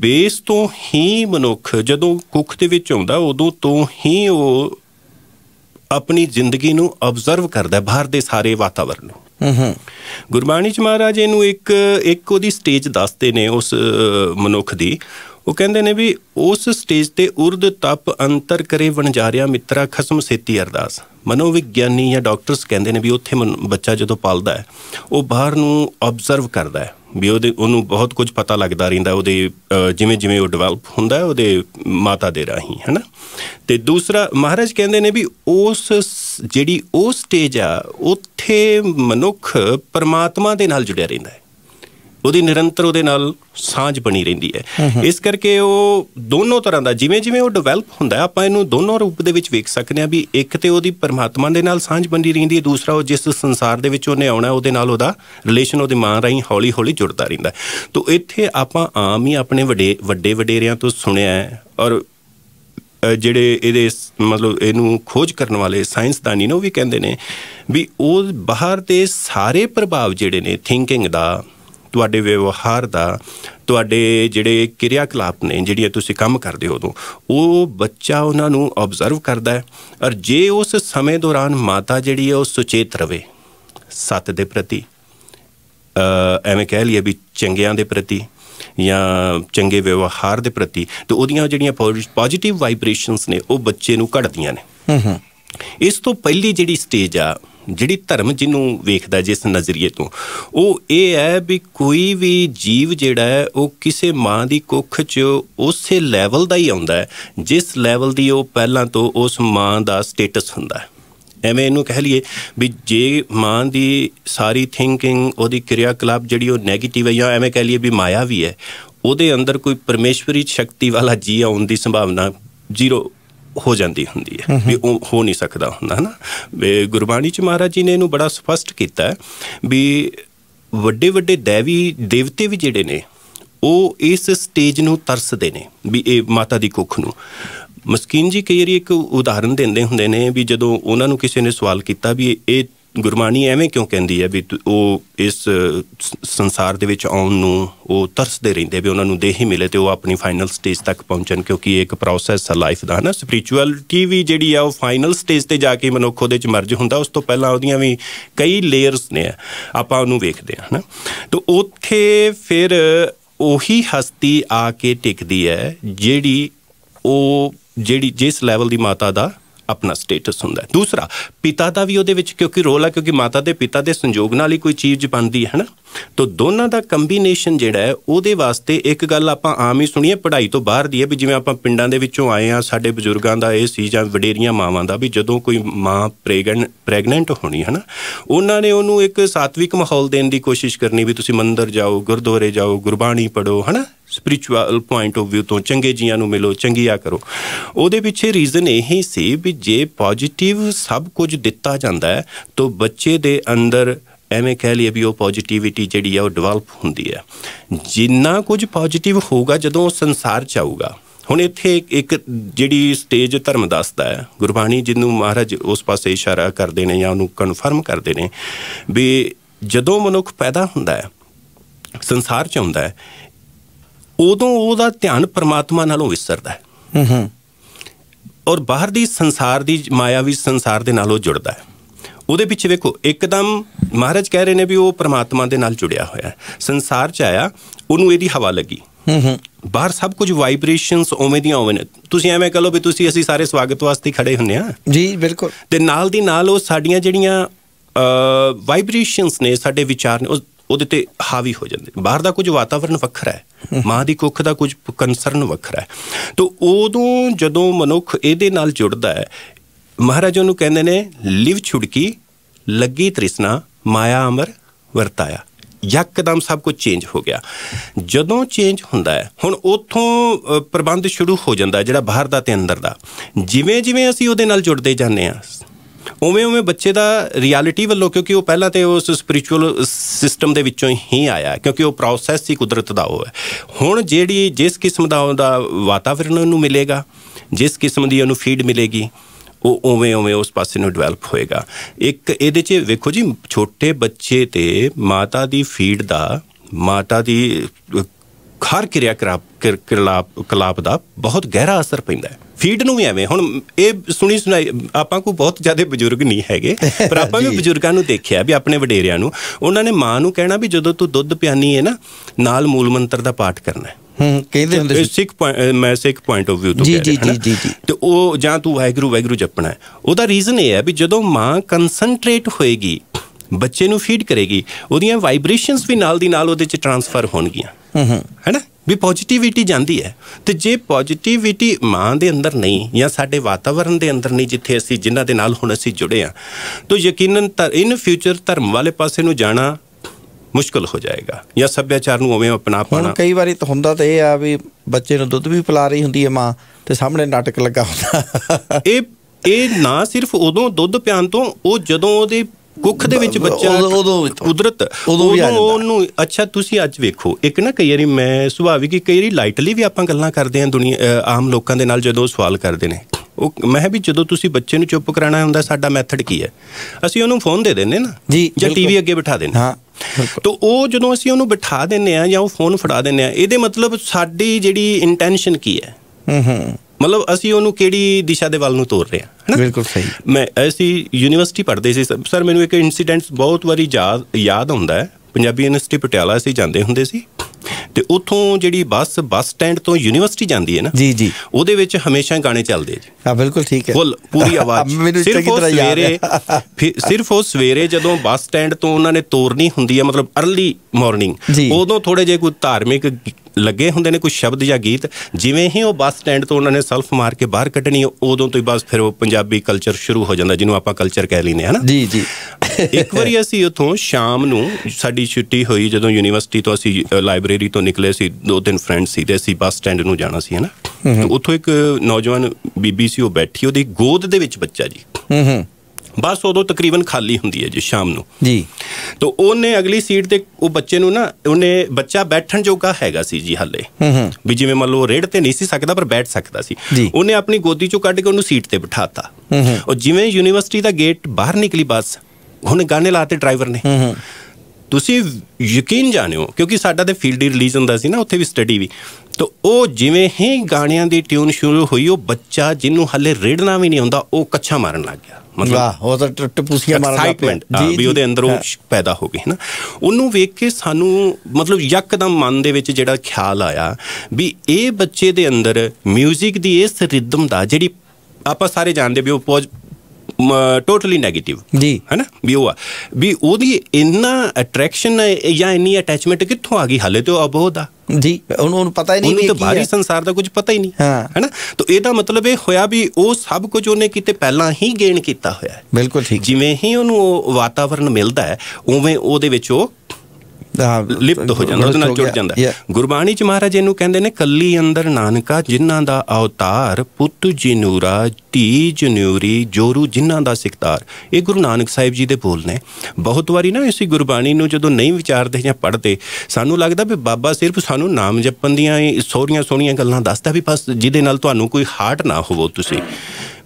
ਬੇਸ ਤੋਂ ਹੀ ਮਨੁੱਖ ਜਦੋਂ ਕੁੱਖ ਦੇ ਵਿੱਚ ਆਉਂਦਾ ਉਦੋਂ ਤੋਂ ਹੀ ਉਹ ਆਪਣੀ ਜ਼ਿੰਦਗੀ ਨੂੰ ਆਬਜ਼ਰਵ ਕਰਦਾ ਬਾਹਰ ਦੇ ਸਾਰੇ ਵਾਤਾਵਰਣ ਨੂੰ ਹੂੰ ਗੁਰਬਾਣੀ ਚ ਮਹਾਰਾਜ ਇਹਨੂੰ ਇੱਕ ਇੱਕ ਉਹਦੀ ਸਟੇਜ ਦੱਸਦੇ ਨੇ ਉਸ ਮਨੁੱਖ ਦੀ ਉਹ ਕਹਿੰਦੇ ਨੇ ਵੀ ਉਸ ਸਟੇਜ ਤੇ ਉਰਦ ਤਪ ਅੰਤਰ ਕਰੇ ਵਣਜਾਰਿਆ ਮਿੱਤਰਾ ਖਸਮ ਸੇਤੀ ਅਰਦਾਸ ਮਨੋਵਿਗਿਆਨੀ ਜਾਂ ਡਾਕਟਰਸ ਕਹਿੰਦੇ ਨੇ ਵੀ ਉੱਥੇ ਬੱਚਾ ਜਦੋਂ ਪਲਦਾ ਹੈ ਉਹ ਬਾਹਰ ਨੂੰ ਆਬਜ਼ਰਵ ਕਰਦਾ ਹੈ ਵੀ ਉਹਦੇ ਉਹਨੂੰ ਬਹੁਤ ਕੁਝ ਪਤਾ ਲੱਗਦਾ ਰਹਿੰਦਾ ਉਹਦੇ ਜਿਵੇਂ ਜਿਵੇਂ ਉਹ ਡਿਵੈਲਪ ਹੁੰਦਾ ਉਹਦੇ ਮਾਤਾ ਦੇ ਰਾਹੀਂ ਹੈਨਾ ਤੇ ਦੂਸਰਾ ਮਹਾਰਾਜ ਕਹਿੰਦੇ ਨੇ ਵੀ ਉਸ ਜਿਹੜੀ ਉਹ ਸਟੇਜ ਆ ਉੱਥੇ ਮਨੁੱਖ ਪਰਮਾਤਮਾ ਦੇ ਨਾਲ ਜੁੜਿਆ ਰਹਿੰਦਾ ਹੈ ਉਹਦੀ ਨਿਰੰਤਰ ਉਹਦੇ ਨਾਲ ਸਾਂਝ ਬਣੀ ਰਹਿੰਦੀ ਹੈ ਇਸ ਕਰਕੇ ਉਹ ਦੋਨੋਂ ਤਰ੍ਹਾਂ ਦਾ ਜਿਵੇਂ ਜਿਵੇਂ ਉਹ ਡਿਵੈਲਪ ਹੁੰਦਾ ਹੈ ਆਪਾਂ ਇਹਨੂੰ ਦੋਨੋਂ ਰੂਪ ਦੇ ਵਿੱਚ ਵੇਖ ਸਕਦੇ ਹਾਂ ਵੀ ਇੱਕ ਤੇ ਉਹਦੀ ਪਰਮਾਤਮਾ ਦੇ ਨਾਲ ਸਾਂਝ ਬਣੀ ਰਹਿੰਦੀ ਹੈ ਦੂਸਰਾ ਉਹ ਜਿਸ ਸੰਸਾਰ ਦੇ ਵਿੱਚ ਉਹਨੇ ਆਉਣਾ ਉਹਦੇ ਨਾਲ ਉਹਦਾ ਰਿਲੇਸ਼ਨ ਉਹਦੇ ਮਾਂ ਰਾਈ ਹੌਲੀ-ਹੌਲੀ ਜੁੜਦਾ ਰਹਿੰਦਾ ਤੋਂ ਇੱਥੇ ਆਪਾਂ ਆਮ ਹੀ ਆਪਣੇ ਵੱਡੇ ਵੱਡੇ ਵਡੇਰਿਆਂ ਤੋਂ ਸੁਣਿਆ ਹੈ ਔਰ ਜਿਹੜੇ ਇਹਦੇ ਮਤਲਬ ਇਹਨੂੰ ਖੋਜ ਕਰਨ ਵਾਲੇ ਸਾਇੰਸਦਾਨੀ ਨੇ ਉਹ ਵੀ ਕਹਿੰਦੇ ਨੇ ਵੀ ਉਹ ਬਾਹਰ ਦੇ ਸਾਰੇ ਪ੍ਰਭਾਵ ਜਿਹੜੇ ਨੇ ਥਿੰਕਿੰਗ ਦਾ ਤੁਹਾਡੇ ਵਿਵਹਾਰ ਦਾ ਤੁਹਾਡੇ ਜਿਹੜੇ ਕਿਰਿਆ ਕਲਾਪ ਨੇ ਜਿਹੜੀਆਂ ਤੁਸੀਂ ਕੰਮ ਕਰਦੇ ਹੋ ਉਹ ਬੱਚਾ ਉਹਨਾਂ ਨੂੰ ਆਬਜ਼ਰਵ ਕਰਦਾ ਹੈ ਔਰ ਜੇ ਉਸ ਸਮੇਂ ਦੌਰਾਨ ਮਾਤਾ ਜਿਹੜੀ ਹੈ ਉਹ ਸੁਚੇਤ ਰਵੇ ਸੱਤ ਦੇ ਪ੍ਰਤੀ ਐਵੇਂ ਕਹਿ ਲਈਏ ਵੀ ਚੰਗਿਆਂ ਦੇ ਪ੍ਰਤੀ ਜਾਂ ਚੰਗੇ ਵਿਵਹਾਰ ਦੇ ਪ੍ਰਤੀ ਤੇ ਉਹਦੀਆਂ ਜਿਹੜੀਆਂ ਪੋਜ਼ਿਟਿਵ ਵਾਈਬ੍ਰੇਸ਼ਨਸ ਨੇ ਉਹ ਬੱਚੇ ਨੂੰ ਘੜਦੀਆਂ ਨੇ ਹੂੰ ਹੂੰ ਇਸ ਤੋਂ ਪਹਿਲੀ ਜਿਹੜੀ ਸਟੇਜ ਆ ਜਿਹੜੀ ਧਰਮ ਜਿਹਨੂੰ ਵੇਖਦਾ ਜਿਸ ਨਜ਼ਰੀਏ ਤੋਂ ਉਹ ਇਹ ਹੈ ਵੀ ਕੋਈ ਵੀ ਜੀਵ ਜਿਹੜਾ ਹੈ ਉਹ ਕਿਸੇ ਮਾਂ ਦੀ ਕੁੱਖ 'ਚ ਉਸੇ ਲੈਵਲ ਦਾ ਹੀ ਆਉਂਦਾ ਹੈ ਜਿਸ ਲੈਵਲ ਦੀ ਉਹ ਪਹਿਲਾਂ ਤੋਂ ਉਸ ਮਾਂ ਦਾ ਸਟੇਟਸ ਹੁੰਦਾ ਹੈ ਐਵੇਂ ਇਹਨੂੰ ਕਹਿ ਲਈਏ ਵੀ ਜੇ ਮਾਂ ਦੀ ਸਾਰੀ ਥਿੰਕਿੰਗ ਉਹਦੀ ਕਿਰਿਆਕਲਾਪ ਜਿਹੜੀ ਉਹ 네ਗੇਟਿਵ ਹੈ ਜਾਂ ਐਵੇਂ ਕਹਿ ਲਈਏ ਵੀ ਮਾਇਆ ਵੀ ਹੈ ਉਹਦੇ ਅੰਦਰ ਕੋਈ ਪਰਮੇਸ਼ਵਰੀ ਸ਼ਕਤੀ ਵਾਲਾ ਜੀ ਆਉਣ ਦੀ ਸੰਭਾਵਨਾ ਜ਼ੀਰੋ ਹੋ ਜਾਂਦੀ ਹੁੰਦੀ ਹੈ ਵੀ ਉਹ ਹੋ ਨਹੀਂ ਸਕਦਾ ਹੁੰਦਾ ਹਨਾ ਵੀ ਗੁਰਬਾਣੀ ਚ ਮਹਾਰਾਜ ਜੀ ਨੇ ਇਹਨੂੰ ਬੜਾ ਸਪਸ਼ਟ ਕੀਤਾ ਵੀ ਵੱਡੇ ਵੱਡੇ ਦੇਵੀ ਦੇਵਤੇ ਵੀ ਜਿਹੜੇ ਨੇ ਉਹ ਇਸ ਸਟੇਜ ਨੂੰ ਤਰਸਦੇ ਨੇ ਵੀ ਇਹ ਮਾਤਾ ਦੀ ਕੁੱਖ ਨੂੰ ਮਸਕੀਨ ਜੀ ਕਈ ਵਾਰੀ ਇੱਕ ਉਦਾਹਰਨ ਦਿੰਦੇ ਹੁੰਦੇ ਨੇ ਵੀ ਜਦੋਂ ਉਹਨਾਂ ਨੂੰ ਕਿਸੇ ਨੇ ਸਵਾਲ ਕੀਤਾ ਵੀ ਇਹ ਗੁਰਬਾਣੀ ਐਵੇਂ ਕਿਉਂ ਕਹਿੰਦੀ ਹੈ ਵੀ ਉਹ ਇਸ ਸੰਸਾਰ ਦੇ ਵਿੱਚ ਆਉਣ ਨੂੰ ਉਹ ਤਰਸਦੇ ਰਹਿੰਦੇ ਵੀ ਉਹਨਾਂ ਨੂੰ ਹੀ ਮਿਲੇ ਤੇ ਉਹ ਆਪਣੀ ਫਾਈਨਲ ਸਟੇਜ ਤੱਕ ਪਹੁੰਚਣ ਕਿਉਂਕਿ ਇਹ ਇੱਕ ਪ੍ਰੋਸੈਸ ਹੈ ਲਾਈਫ ਦਾ ਨਾ ਸਪਿਰਚੁਅਲਿਟੀ ਵੀ ਜਿਹੜੀ ਆ ਉਹ ਫਾਈਨਲ ਸਟੇਜ ਤੇ ਜਾ ਕੇ ਮਨੁੱਖ ਉਹਦੇ ਚ ਮਰਜ ਹੁੰਦਾ ਉਸ ਤੋਂ ਪਹਿਲਾਂ ਉਹਦੀਆਂ ਵੀ ਕਈ ਲੇਅਰਸ ਨੇ ਆਪਾਂ ਉਹਨੂੰ ਵੇਖਦੇ ਹਾਂ ਹਨਾ ਤਾਂ ਉੱਥੇ ਫਿਰ ਉਹੀ ਹਸਤੀ ਆ ਕੇ ਟਿਕਦੀ ਹੈ ਜਿਹੜੀ ਉਹ ਜਿਹੜੀ ਜਿਸ ਲੈਵਲ ਦੀ ਮਾਤਾ ਦਾ ਆਪਣਾ ਸਟੇਟਸ ਹੁੰਦਾ ਹੈ ਦੂਸਰਾ ਪਿਤਾ ਦਾ ਵੀ ਉਹਦੇ ਵਿੱਚ ਕਿਉਂਕਿ ਰੋਲ ਹੈ ਕਿਉਂਕਿ ਮਾਤਾ ਦੇ ਪਿਤਾ ਦੇ ਸੰਯੋਗ ਨਾਲ ਹੀ ਕੋਈ ਚੀਜ਼ ਬਣਦੀ ਹੈ ਹਨਾ ਤੋਂ ਦੋਨਾਂ ਦਾ ਕੰਬੀਨੇਸ਼ਨ ਜਿਹੜਾ ਹੈ ਉਹਦੇ ਵਾਸਤੇ ਇੱਕ ਗੱਲ ਆਪਾਂ ਆਮ ਹੀ ਸੁਣੀਏ ਪੜ੍ਹਾਈ ਤੋਂ ਬਾਹਰ ਦੀ ਹੈ ਵੀ ਜਿਵੇਂ ਆਪਾਂ ਪਿੰਡਾਂ ਦੇ ਵਿੱਚੋਂ ਆਏ ਆ ਸਾਡੇ ਬਜ਼ੁਰਗਾਂ ਦਾ ਇਹ ਸੀ ਜਾਂ ਵਡੇਰੀਆਂ ਮਾਵਾਂ ਦਾ ਵੀ ਜਦੋਂ ਕੋਈ ਮਾਂ ਪ੍ਰੈਗਨੈਂਟ ਹੋਣੀ ਹੈ ਨਾ ਉਹਨਾਂ ਨੇ ਉਹਨੂੰ ਇੱਕ ਸਾਤਵਿਕ ਮਾਹੌਲ ਦੇਣ ਦੀ ਕੋਸ਼ਿਸ਼ ਕਰਨੀ ਵੀ ਤੁਸੀਂ ਮੰਦਰ ਜਾਓ ਗੁਰਦੁਆਰੇ ਜਾਓ ਗੁਰਬਾਣੀ ਪੜੋ ਹਨਾ ਸਪਿਰਚੁਅਲ ਪੁਆਇੰਟ ਆਫ View ਤੋਂ ਚੰਗੇ ਜੀਆਂ ਨੂੰ ਮਿਲੋ ਚੰਗੀਆਂ ਕਰੋ ਉਹਦੇ ਪਿੱਛੇ ਰੀਜ਼ਨ ਇਹੀ ਸੀ ਵੀ ਜੇ ਪੋਜ਼ਿਟਿਵ ਸਭ ਕੁਝ ਦਿੱਤਾ ਜਾਂਦਾ ਹੈ ਤਾਂ ਬੱਚੇ ਦੇ ਅੰਦਰ ਐਵੇਂ ਕਹਿ ਲਈਏ ਵੀ ਉਹ ਪੋਜ਼ਿਟਿਵਿਟੀ ਜਿਹੜੀ ਆ ਉਹ ਡਿਵੈਲਪ ਹੁੰਦੀ ਹੈ ਜਿੰਨਾ ਕੁਝ ਪੋਜ਼ਿਟਿਵ ਹੋਊਗਾ ਜਦੋਂ ਉਹ ਸੰਸਾਰ ਚ ਆਊਗਾ ਹੁਣ ਇੱਥੇ ਇੱਕ ਜਿਹੜੀ ਸਟੇਜ ਧਰਮ ਦੱਸਦਾ ਹੈ ਗੁਰਬਾਣੀ ਜਿੰਨੂੰ ਮਹਾਰਾਜ ਉਸ ਪਾਸੇ ਇਸ਼ਾਰਾ ਕਰਦੇ ਨੇ ਜਾਂ ਉਹਨੂੰ ਕਨਫਰਮ ਕਰਦੇ ਨੇ ਵੀ ਜਦੋਂ ਮਨੁੱਖ ਪੈਦਾ ਹੁੰਦਾ ਹੈ ਸੰਸਾਰ ਚ ਹੁੰਦਾ ਹੈ ਉਦੋਂ ਉਹਦਾ ਧਿਆਨ ਪਰਮਾਤਮਾ ਨਾਲੋਂ ਵਿਸਰਦਾ ਹੈ ਹੂੰ ਹੂੰ ਔਰ ਬਾਹਰ ਦੀ ਸੰਸਾਰ ਦੀ ਮਾਇਆ ਵੀ ਸੰਸਾਰ ਦੇ ਨਾਲੋਂ ਜੁੜਦਾ ਹੈ ਉਹਦੇ ਪਿੱਛੇ ਵੇਖੋ ਇੱਕਦਮ ਮਹਾਰਾਜ ਕਹਿ ਰਹੇ ਨੇ ਵੀ ਉਹ ਪਰਮਾਤਮਾ ਦੇ ਨਾਲ ਜੁੜਿਆ ਹੋਇਆ ਹੈ ਸੰਸਾਰ ਚ ਆਇਆ ਉਹਨੂੰ ਇਹਦੀ ਹਵਾ ਲੱਗੀ ਹੂੰ ਹੂੰ ਬਾਹਰ ਸਭ ਕੁਝ ਵਾਈਬ੍ਰੇਸ਼ਨਸ ਉਵੇਂ ਦੀਆਂ ਉਵੇਂ ਤੁਸੀਂ ਐਵੇਂ ਕਹੋ ਵੀ ਤੁਸੀਂ ਅਸੀਂ ਸਾਰੇ ਸਵਾਗਤ ਵਾਸਤੇ ਖੜੇ ਹੁੰਨੇ ਆ ਜੀ ਬਿਲਕੁਲ ਤੇ ਨਾਲ ਦੀ ਨਾਲ ਉਹ ਸਾਡੀਆਂ ਜਿਹੜੀਆਂ ਵਾਈਬ੍ਰੇਸ਼ਨਸ ਨੇ ਸਾਡੇ ਵਿਚਾਰ ਨੇ ਉਹਦੇ ਤੇ ਹਾਵੀ ਹੋ ਜਾਂਦੇ ਬਾਹਰ ਦਾ ਕੁਝ ਵਾਤਾਵਰਣ ਵੱਖਰਾ ਹੈ ਮਾਂ ਦੀ ਕੁੱਖ ਦਾ ਕੁਝ ਕੰਸਰਨ ਵੱਖਰਾ ਹੈ ਤੋਂ ਉਦੋਂ ਜਦੋਂ ਮਨੁੱਖ ਇਹਦੇ ਨਾਲ ਜੁੜਦਾ ਹੈ ਮਹਾਰਾਜ ਉਹਨੂੰ ਕਹਿੰਦੇ ਨੇ ਲਿਵ ਛੁੜਕੀ ਲੱਗੀ ਤ੍ਰਿਸ਼ਨਾ ਮਾਇਆ ਅਮਰ ਵਰਤਾਇਆ ਯਕਦਮ ਸਭ ਕੁਝ ਚੇਂਜ ਹੋ ਗਿਆ ਜਦੋਂ ਚੇਂਜ ਹੁੰਦਾ ਹੈ ਹੁਣ ਉਥੋਂ ਪ੍ਰਬੰਧ ਸ਼ੁਰੂ ਹੋ ਜਾਂਦਾ ਜਿਹੜਾ ਬਾਹਰ ਦਾ ਤੇ ਅੰਦਰ ਦਾ ਜਿਵੇਂ ਜਿਵੇਂ ਅਸੀਂ ਉਹਦੇ ਨਾਲ ਜੁੜਦੇ ਜਾਂਦੇ ਹਾਂ ਉਵੇਂ ਉਵੇਂ ਬੱਚੇ ਦਾ ਰਿਐਲਿਟੀ ਵੱਲੋਂ ਕਿਉਂਕਿ ਉਹ ਪਹਿਲਾਂ ਤੇ ਉਸ ਸਪਿਰਚੁਅਲ ਸਿਸਟਮ ਦੇ ਵਿੱਚੋਂ ਹੀ ਆਇਆ ਕਿਉਂਕਿ ਉਹ ਪ੍ਰੋਸੈਸ ਹੀ ਕੁਦਰਤ ਦਾ ਉਹ ਹੈ ਹੁਣ ਜਿਹੜੀ ਜਿਸ ਕਿਸਮ ਦਾ ਉਹਦਾ ਵਾਤਾਵਰਣ ਨੂੰ ਮਿਲੇਗਾ ਜਿਸ ਕਿਸਮ ਦੀ ਉਹਨੂੰ ਫੀਡ ਮਿਲੇਗੀ ਉਹ ਉਵੇਂ ਉਵੇਂ ਉਸ ਪਾਸੇ ਨੂੰ ਡਿਵੈਲਪ ਹੋਏਗਾ ਇੱਕ ਇਹਦੇ 'ਚ ਵੇਖੋ ਜੀ ਛੋਟੇ ਬੱਚੇ ਤੇ ਮਾਤਾ ਦੀ ਫੀਡ ਦਾ ਮਾਤਾ ਦੀ ਖਾਰ ਕਿਰਿਆ ਕਲਾਪ ਕਲਾਪ ਦਾ ਬਹੁਤ ਗਹਿਰਾ ਅਸਰ ਪੈਂਦਾ ਹੈ ਫੀਡ ਨੂੰ ਵੀ ਐਵੇਂ ਹੁਣ ਇਹ ਸੁਣੀ ਸੁਣਾਈ ਆਪਾਂ ਕੋ ਬਹੁਤ ਜ਼ਿਆਦਾ ਬਜ਼ੁਰਗ ਨਹੀਂ ਹੈਗੇ ਪਰ ਆਪਾਂ ਵੀ ਬਜ਼ੁਰਗਾਂ ਨੂੰ ਦੇਖਿਆ ਵੀ ਆਪਣੇ ਵਡੇਰਿਆਂ ਨੂੰ ਉਹਨਾਂ ਨੇ ਮਾਂ ਨੂੰ ਕਹਿਣਾ ਵੀ ਜਦੋਂ ਤੂੰ ਦੁੱਧ ਪਿਆਨੀ ਹੈ ਨਾ ਨਾਲ ਮੂਲ ਮੰਤਰ ਦਾ ਪਾਠ ਕਰਨਾ ਹੂੰ ਕਹਿੰਦੇ ਹੁੰਦੇ ਸੀ ਸਿੱਖ ਮੈਂ ਸਿੱਖ ਪੁਆਇੰਟ ਆਫ View ਤੋਂ ਕਹਿੰਦੇ ਹਾਂ ਜੀ ਜੀ ਜੀ ਤੇ ਉਹ ਜਾਂ ਤੂੰ ਵੈਗਰੂ ਵੈਗਰੂ ਜਪਣਾ ਹੈ ਉਹਦਾ ਰੀਜ਼ਨ ਇਹ ਹੈ ਵੀ ਜਦੋਂ ਮਾਂ ਕਨਸੈਂਟਰੇਟ ਹੋਏਗੀ ਬੱਚੇ ਨੂੰ ਫੀਡ ਕਰੇਗੀ ਉਹਦੀਆਂ ਵਾਈਬ੍ਰੇਸ਼ਨਸ ਵੀ ਨਾਲ ਦੀ ਨਾਲ ਉਹਦੇ ਚ ਟਰਾਂਸਫਰ ਹੋਣਗੀਆਂ ਹੂੰ ਹੂੰ ਹੈਨਾ ਵੀ ਪੋਜ਼ਿਟਿਵਿਟੀ ਜਾਂਦੀ ਹੈ ਤੇ ਜੇ ਪੋਜ਼ਿਟਿਵਿਟੀ ਮਾਂ ਦੇ ਅੰਦਰ ਨਹੀਂ ਜਾਂ ਸਾਡੇ ਵਾਤਾਵਰਣ ਦੇ ਅੰਦਰ ਨਹੀਂ ਜਿੱਥੇ ਅਸੀਂ ਜਿਨ੍ਹਾਂ ਦੇ ਨਾਲ ਹੁਣ ਅਸੀਂ ਜੁੜੇ ਆ ਤਾਂ ਯਕੀਨਨ ਇਨ ਫਿਊਚਰ ਧਰਮ ਵਾਲੇ ਪਾਸੇ ਨੂੰ ਜਾਣਾ ਮੁਸ਼ਕਲ ਹੋ ਜਾਏਗਾ ਜਾਂ ਸੱਭਿਆਚਾਰ ਨੂੰ ਉਵੇਂ ਆਪਣਾ ਪਾਣਾ ਕਈ ਵਾਰੀ ਤਾਂ ਹੁੰਦਾ ਤਾਂ ਇਹ ਆ ਵੀ ਬੱਚੇ ਨੂੰ ਦੁੱਧ ਵੀ ਪਿਲਾ ਰਹੀ ਹੁੰਦੀ ਹੈ ਮਾਂ ਤੇ ਸਾਹਮਣੇ ਨਾਟਕ ਲੱਗਾ ਹੁੰਦਾ ਇਹ ਇਹ ਨਾ ਸਿਰਫ ਉਦੋਂ ਦੁੱਧ ਪਿਆਨ ਤੋਂ ਉਹ ਜਦੋਂ ਉਹਦੇ ਕੁੱਖ ਦੇ ਵਿੱਚ ਬੱਚਾ ਉਦੋਂ ਕੁਦਰਤ ਉਦੋਂ ਉਹਨੂੰ ਅੱਛਾ ਤੁਸੀਂ ਅੱਜ ਵੇਖੋ ਇੱਕ ਨਾ ਕਈ ਵਾਰੀ ਮੈਂ ਸੁਭਾਵਿਕ ਹੀ ਕਈ ਵਾਰੀ ਲਾਈਟਲੀ ਵੀ ਆਪਾਂ ਗੱਲਾਂ ਕਰਦੇ ਆਂ ਦੁਨੀਆ ਆਮ ਲੋਕਾਂ ਦੇ ਨਾਲ ਜਦੋਂ ਸਵਾਲ ਕਰਦੇ ਨੇ ਉਹ ਮੈਂ ਵੀ ਜਦੋਂ ਤੁਸੀਂ ਬੱਚੇ ਨੂੰ ਚੁੱਪ ਕਰਾਣਾ ਹੁੰਦਾ ਸਾਡਾ ਮੈਥਡ ਕੀ ਹੈ ਅਸੀਂ ਉਹਨੂੰ ਫੋਨ ਦੇ ਦਿੰਨੇ ਨਾ ਜਾਂ ਟੀਵੀ ਅੱਗੇ ਬਿਠਾ ਦਿੰਨੇ ਹਾਂ ਤੋ ਉਹ ਜਦੋਂ ਅਸੀਂ ਉਹਨੂੰ ਬਿਠਾ ਦਿੰਨੇ ਆ ਜਾਂ ਉਹ ਫੋਨ ਫੜਾ ਦਿੰਨੇ ਆ ਇਹਦੇ ਮਤਲਬ ਸਾਡੀ ਜਿਹੜੀ ਇੰਟੈਂਸ਼ਨ ਕੀ ਹੈ ਹੂੰ ਹੂੰ ਮਤਲਬ ਅਸੀਂ ਉਹਨੂੰ ਕਿਹੜੀ ਦਿਸ਼ਾ ਦੇ ਵੱਲ ਨੂੰ ਤੋਰ ਰਹੇ ਹਾਂ ਬਿਲਕੁਲ ਸਹੀ ਮੈਂ ਅਸੀਂ ਯੂਨੀਵਰਸਿਟੀ ਪੜ੍ਹਦੇ ਸੀ ਸਰ ਮੈਨੂੰ ਇੱਕ ਇਨਸੀਡੈਂਟ ਬਹੁਤ ਵਾਰੀ ਯਾਦ ਆਉਂਦਾ ਹੈ ਪੰਜਾਬੀ ਯੂਨੀਵਰਸਿਟੀ ਪਟਿਆਲਾ ਅਸੀਂ ਜਾਂਦੇ ਹੁੰਦੇ ਸੀ ਤੇ ਉਥੋਂ ਜਿਹੜੀ ਬੱਸ ਬੱਸ ਸਟੈਂਡ ਤੋਂ ਯੂਨੀਵਰਸਿਟੀ ਜਾਂਦੀ ਹੈ ਨਾ ਜੀ ਜੀ ਉਹਦੇ ਵਿੱਚ ਹਮੇਸ਼ਾ ਗਾਣੇ ਚੱਲਦੇ ਜੀ ਹਾਂ ਬਿਲਕੁਲ ਠੀਕ ਹੈ ਫੁੱਲ ਪੂਰੀ ਆਵਾਜ਼ ਸਿਰਫ ਉਹ ਸਵੇਰੇ ਸਿਰਫ ਉਹ ਸਵੇਰੇ ਜਦੋਂ ਬੱਸ ਸਟੈਂਡ ਤੋਂ ਉਹਨਾਂ ਨੇ ਤੋਰਨੀ ਹੁੰਦੀ ਹੈ ਮਤਲਬ अर्ਲੀ ਮਾਰਨਿੰਗ ਉਦੋਂ ਥੋੜੇ ਜੇ ਕੋਈ ਧਾਰਮਿਕ ਲੱਗੇ ਹੁੰਦੇ ਨੇ ਕੋਈ ਸ਼ਬਦ ਜਾਂ ਗੀਤ ਜਿਵੇਂ ਹੀ ਉਹ ਬੱਸ ਸਟੈਂਡ ਤੋਂ ਉਹਨਾਂ ਨੇ ਸੈਲਫ ਮਾਰ ਕੇ ਬਾਹਰ ਕੱਢਣੀ ਉਦੋਂ ਤੋਂ ਹੀ ਬਸ ਫਿਰ ਉਹ ਪੰਜਾਬੀ ਕਲਚਰ ਸ਼ੁਰੂ ਹੋ ਜਾਂਦਾ ਜਿਹਨੂੰ ਆਪਾਂ ਕਲਚਰ ਕਹਿ ਲੈਂਦੇ ਹਾਂ ਹਨਾ ਜੀ ਜੀ ਇੱਕ ਵਾਰੀ ਅਸੀਂ ਉਥੋਂ ਸ਼ਾਮ ਨੂੰ ਸਾਡੀ ਛੁੱਟੀ ਹੋਈ ਜਦੋਂ ਯੂਨੀਵਰਸਿਟੀ ਤੋਂ ਅਸੀਂ ਲਾਇਬ੍ਰੇਰੀ ਤੋਂ ਨਿਕਲੇ ਸੀ ਦੋ ਤਿੰਨ ਫਰੈਂਡ ਸੀ ਤੇ ਅਸੀਂ ਬੱਸ ਸਟੈਂਡ ਨੂੰ ਜਾਣਾ ਸੀ ਹਨਾ ਤੇ ਉੱਥੋਂ ਇੱਕ ਨੌਜਵਾਨ ਬੀਬੀ ਸੀ ਉਹ ਬੈਠੀ ਉਹਦੀ ਗੋਦ ਦੇ ਵਿੱਚ ਬੱਚਾ ਜੀ ਹੂੰ ਹੂੰ ਬਸ ਉਦੋਂ ਤਕਰੀਬਨ ਖਾਲੀ ਹੁੰਦੀ ਹੈ ਜੀ ਸ਼ਾਮ ਨੂੰ ਜੀ ਤਾਂ ਉਹਨੇ ਅਗਲੀ ਸੀਟ ਤੇ ਉਹ ਬੱਚੇ ਨੂੰ ਨਾ ਉਹਨੇ ਬੱਚਾ ਬੈਠਣ ਜੋਗਾ ਹੈਗਾ ਸੀ ਜੀ ਹੱਲੇ ਵੀ ਜਿਵੇਂ ਮੰਨ ਲਓ ਰੇੜ ਤੇ ਨਹੀਂ ਸੀ ਸਕਦਾ ਪਰ ਬੈਠ ਸਕਦਾ ਸੀ ਉਹਨੇ ਆਪਣੀ ਗੋਦੀ ਚੋਂ ਕੱਢ ਕੇ ਉਹਨੂੰ ਸੀਟ ਤੇ ਬਿਠਾਤਾ ਉਹ ਜਿਵੇਂ ਯੂਨੀਵਰਸਿਟੀ ਦਾ ਗੇਟ ਬਾਹਰ ਨਿਕਲੀ ਬੱਸ ਹੁਣ ਗਾਣੇ ਲਾਤੇ ਡਰਾਈਵਰ ਨੇ ਤੁਸੀਂ ਯਕੀਨ ਜਾਣਿਓ ਕਿਉਂਕਿ ਸਾਡਾ ਤੇ ਫੀਲਡ ਹੀ ਰਿਲੀਜ਼ ਹੁੰਦਾ ਸੀ ਨਾ ਉੱਥੇ ਵੀ ਸਟੱਡੀ ਵੀ ਤੋ ਉਹ ਜਿਵੇਂ ਹੀ ਗਾਣਿਆਂ ਦੀ ਟਿਊਨ ਸ਼ੁਰੂ ਹੋਈ ਉਹ ਬੱਚਾ ਜਿਹਨੂੰ ਹੱਲੇ ਰੇੜਨਾ ਵੀ ਨਹੀਂ ਹੁੰਦਾ ਉਹ ਕੱਛਾ ਮਾਰਨ ਲੱਗ ਗਿਆ ਮਤਲਬ ਵਾਹ ਉਹ ਤਾਂ ਪੂਸੀਆਂ ਮਾਰਨ ਲੱਗ ਪਿਆ ਵੀ ਉਹਦੇ ਅੰਦਰ ਉਹ ਪੈਦਾ ਹੋ ਗਈ ਹੈ ਨਾ ਉਹਨੂੰ ਵੇਖ ਕੇ ਸਾਨੂੰ ਮਤਲਬ ਯਕਦਮ ਮਨ ਦੇ ਵਿੱਚ ਜਿਹੜਾ ਖਿਆਲ ਆਇਆ ਵੀ ਇਹ ਬੱਚੇ ਦੇ ਅੰਦਰ 뮤직 ਦੀ ਇਸ ਰਿਦਮ ਦਾ ਜਿਹੜੀ ਆਪਾਂ ਸਾਰੇ ਜਾਣਦੇ ਵੀ ਉਹ ਟੋਟਲੀ 네ਗੇਟਿਵ ਜੀ ਹੈਨਾ ਵੀ ਉਹ ਆ ਵੀ ਉਹਦੀ ਇੰਨਾ ਅਟਰੈਕਸ਼ਨ ਜਾਂ ਇੰਨੀ ਅਟੈਚਮੈਂਟ ਕਿੱਥੋਂ ਆ ਗਈ ਹਲੇ ਤੇ ਉਹ ਅਬੋਧ ਆ ਜੀ ਉਹਨੂੰ ਉਹਨੂੰ ਪਤਾ ਹੀ ਨਹੀਂ ਉਹਨੂੰ ਤਾਂ ਬਾਹਰੀ ਸੰਸਾਰ ਦਾ ਕੁਝ ਪਤਾ ਹੀ ਨਹੀਂ ਹੈਨਾ ਤਾਂ ਇਹਦਾ ਮਤਲਬ ਇਹ ਹੋਇਆ ਵੀ ਉਹ ਸਭ ਕੁਝ ਉਹਨੇ ਕਿਤੇ ਪਹਿਲਾਂ ਹੀ ਗੇਨ ਕੀਤਾ ਹੋਇਆ ਹੈ ਬਿਲਕੁਲ ਠੀਕ ਜਿਵੇਂ ਹੀ ਉਹਨੂੰ ਉਹ ਵਾਤਾਵਰਣ ਮਿਲਦਾ ਹੈ ਉਵੇਂ ਉਹਦੇ ਵਿੱਚ ਉਹ ਲਿਪਤ ਹੋ ਜਾਂਦਾ ਉਹਦੇ ਨਾਲ ਜੁੜ ਜਾਂਦਾ ਗੁਰਬਾਣੀ ਚ ਮਹਾਰਾਜ ਇਹਨੂੰ ਕਹਿੰਦੇ ਨੇ ਕੱਲੀ ਅੰਦਰ ਨਾਨਕਾ ਜਿਨ੍ਹਾਂ ਦਾ ਅਵਤਾਰ ਪੁੱਤ ਜਿਨੂਰਾ ਤੀ ਜਨੂਰੀ ਜੋਰੂ ਜਿਨ੍ਹਾਂ ਦਾ ਸਿਕਤਾਰ ਇਹ ਗੁਰੂ ਨਾਨਕ ਸਾਹਿਬ ਜੀ ਦੇ ਬੋਲ ਨੇ ਬਹੁਤ ਵਾਰੀ ਨਾ ਅਸੀਂ ਗੁਰਬਾਣੀ ਨੂੰ ਜਦੋਂ ਨਹੀਂ ਵਿਚਾਰਦੇ ਜਾਂ ਪੜ੍ਹਦੇ ਸਾਨੂੰ ਲੱਗਦਾ ਵੀ ਬਾਬਾ ਸਿਰਫ ਸਾਨੂੰ ਨਾਮ ਜਪਣ ਦੀਆਂ ਸੋਹਣੀਆਂ ਸੋਹਣੀਆਂ ਗੱਲਾਂ ਦੱਸਦਾ ਵੀ ਬਸ ਜਿਹਦੇ ਨਾਲ ਤੁਹਾਨੂੰ ਕੋਈ ਹਾਰਟ ਨਾ ਹੋਵੋ ਤੁਸੀਂ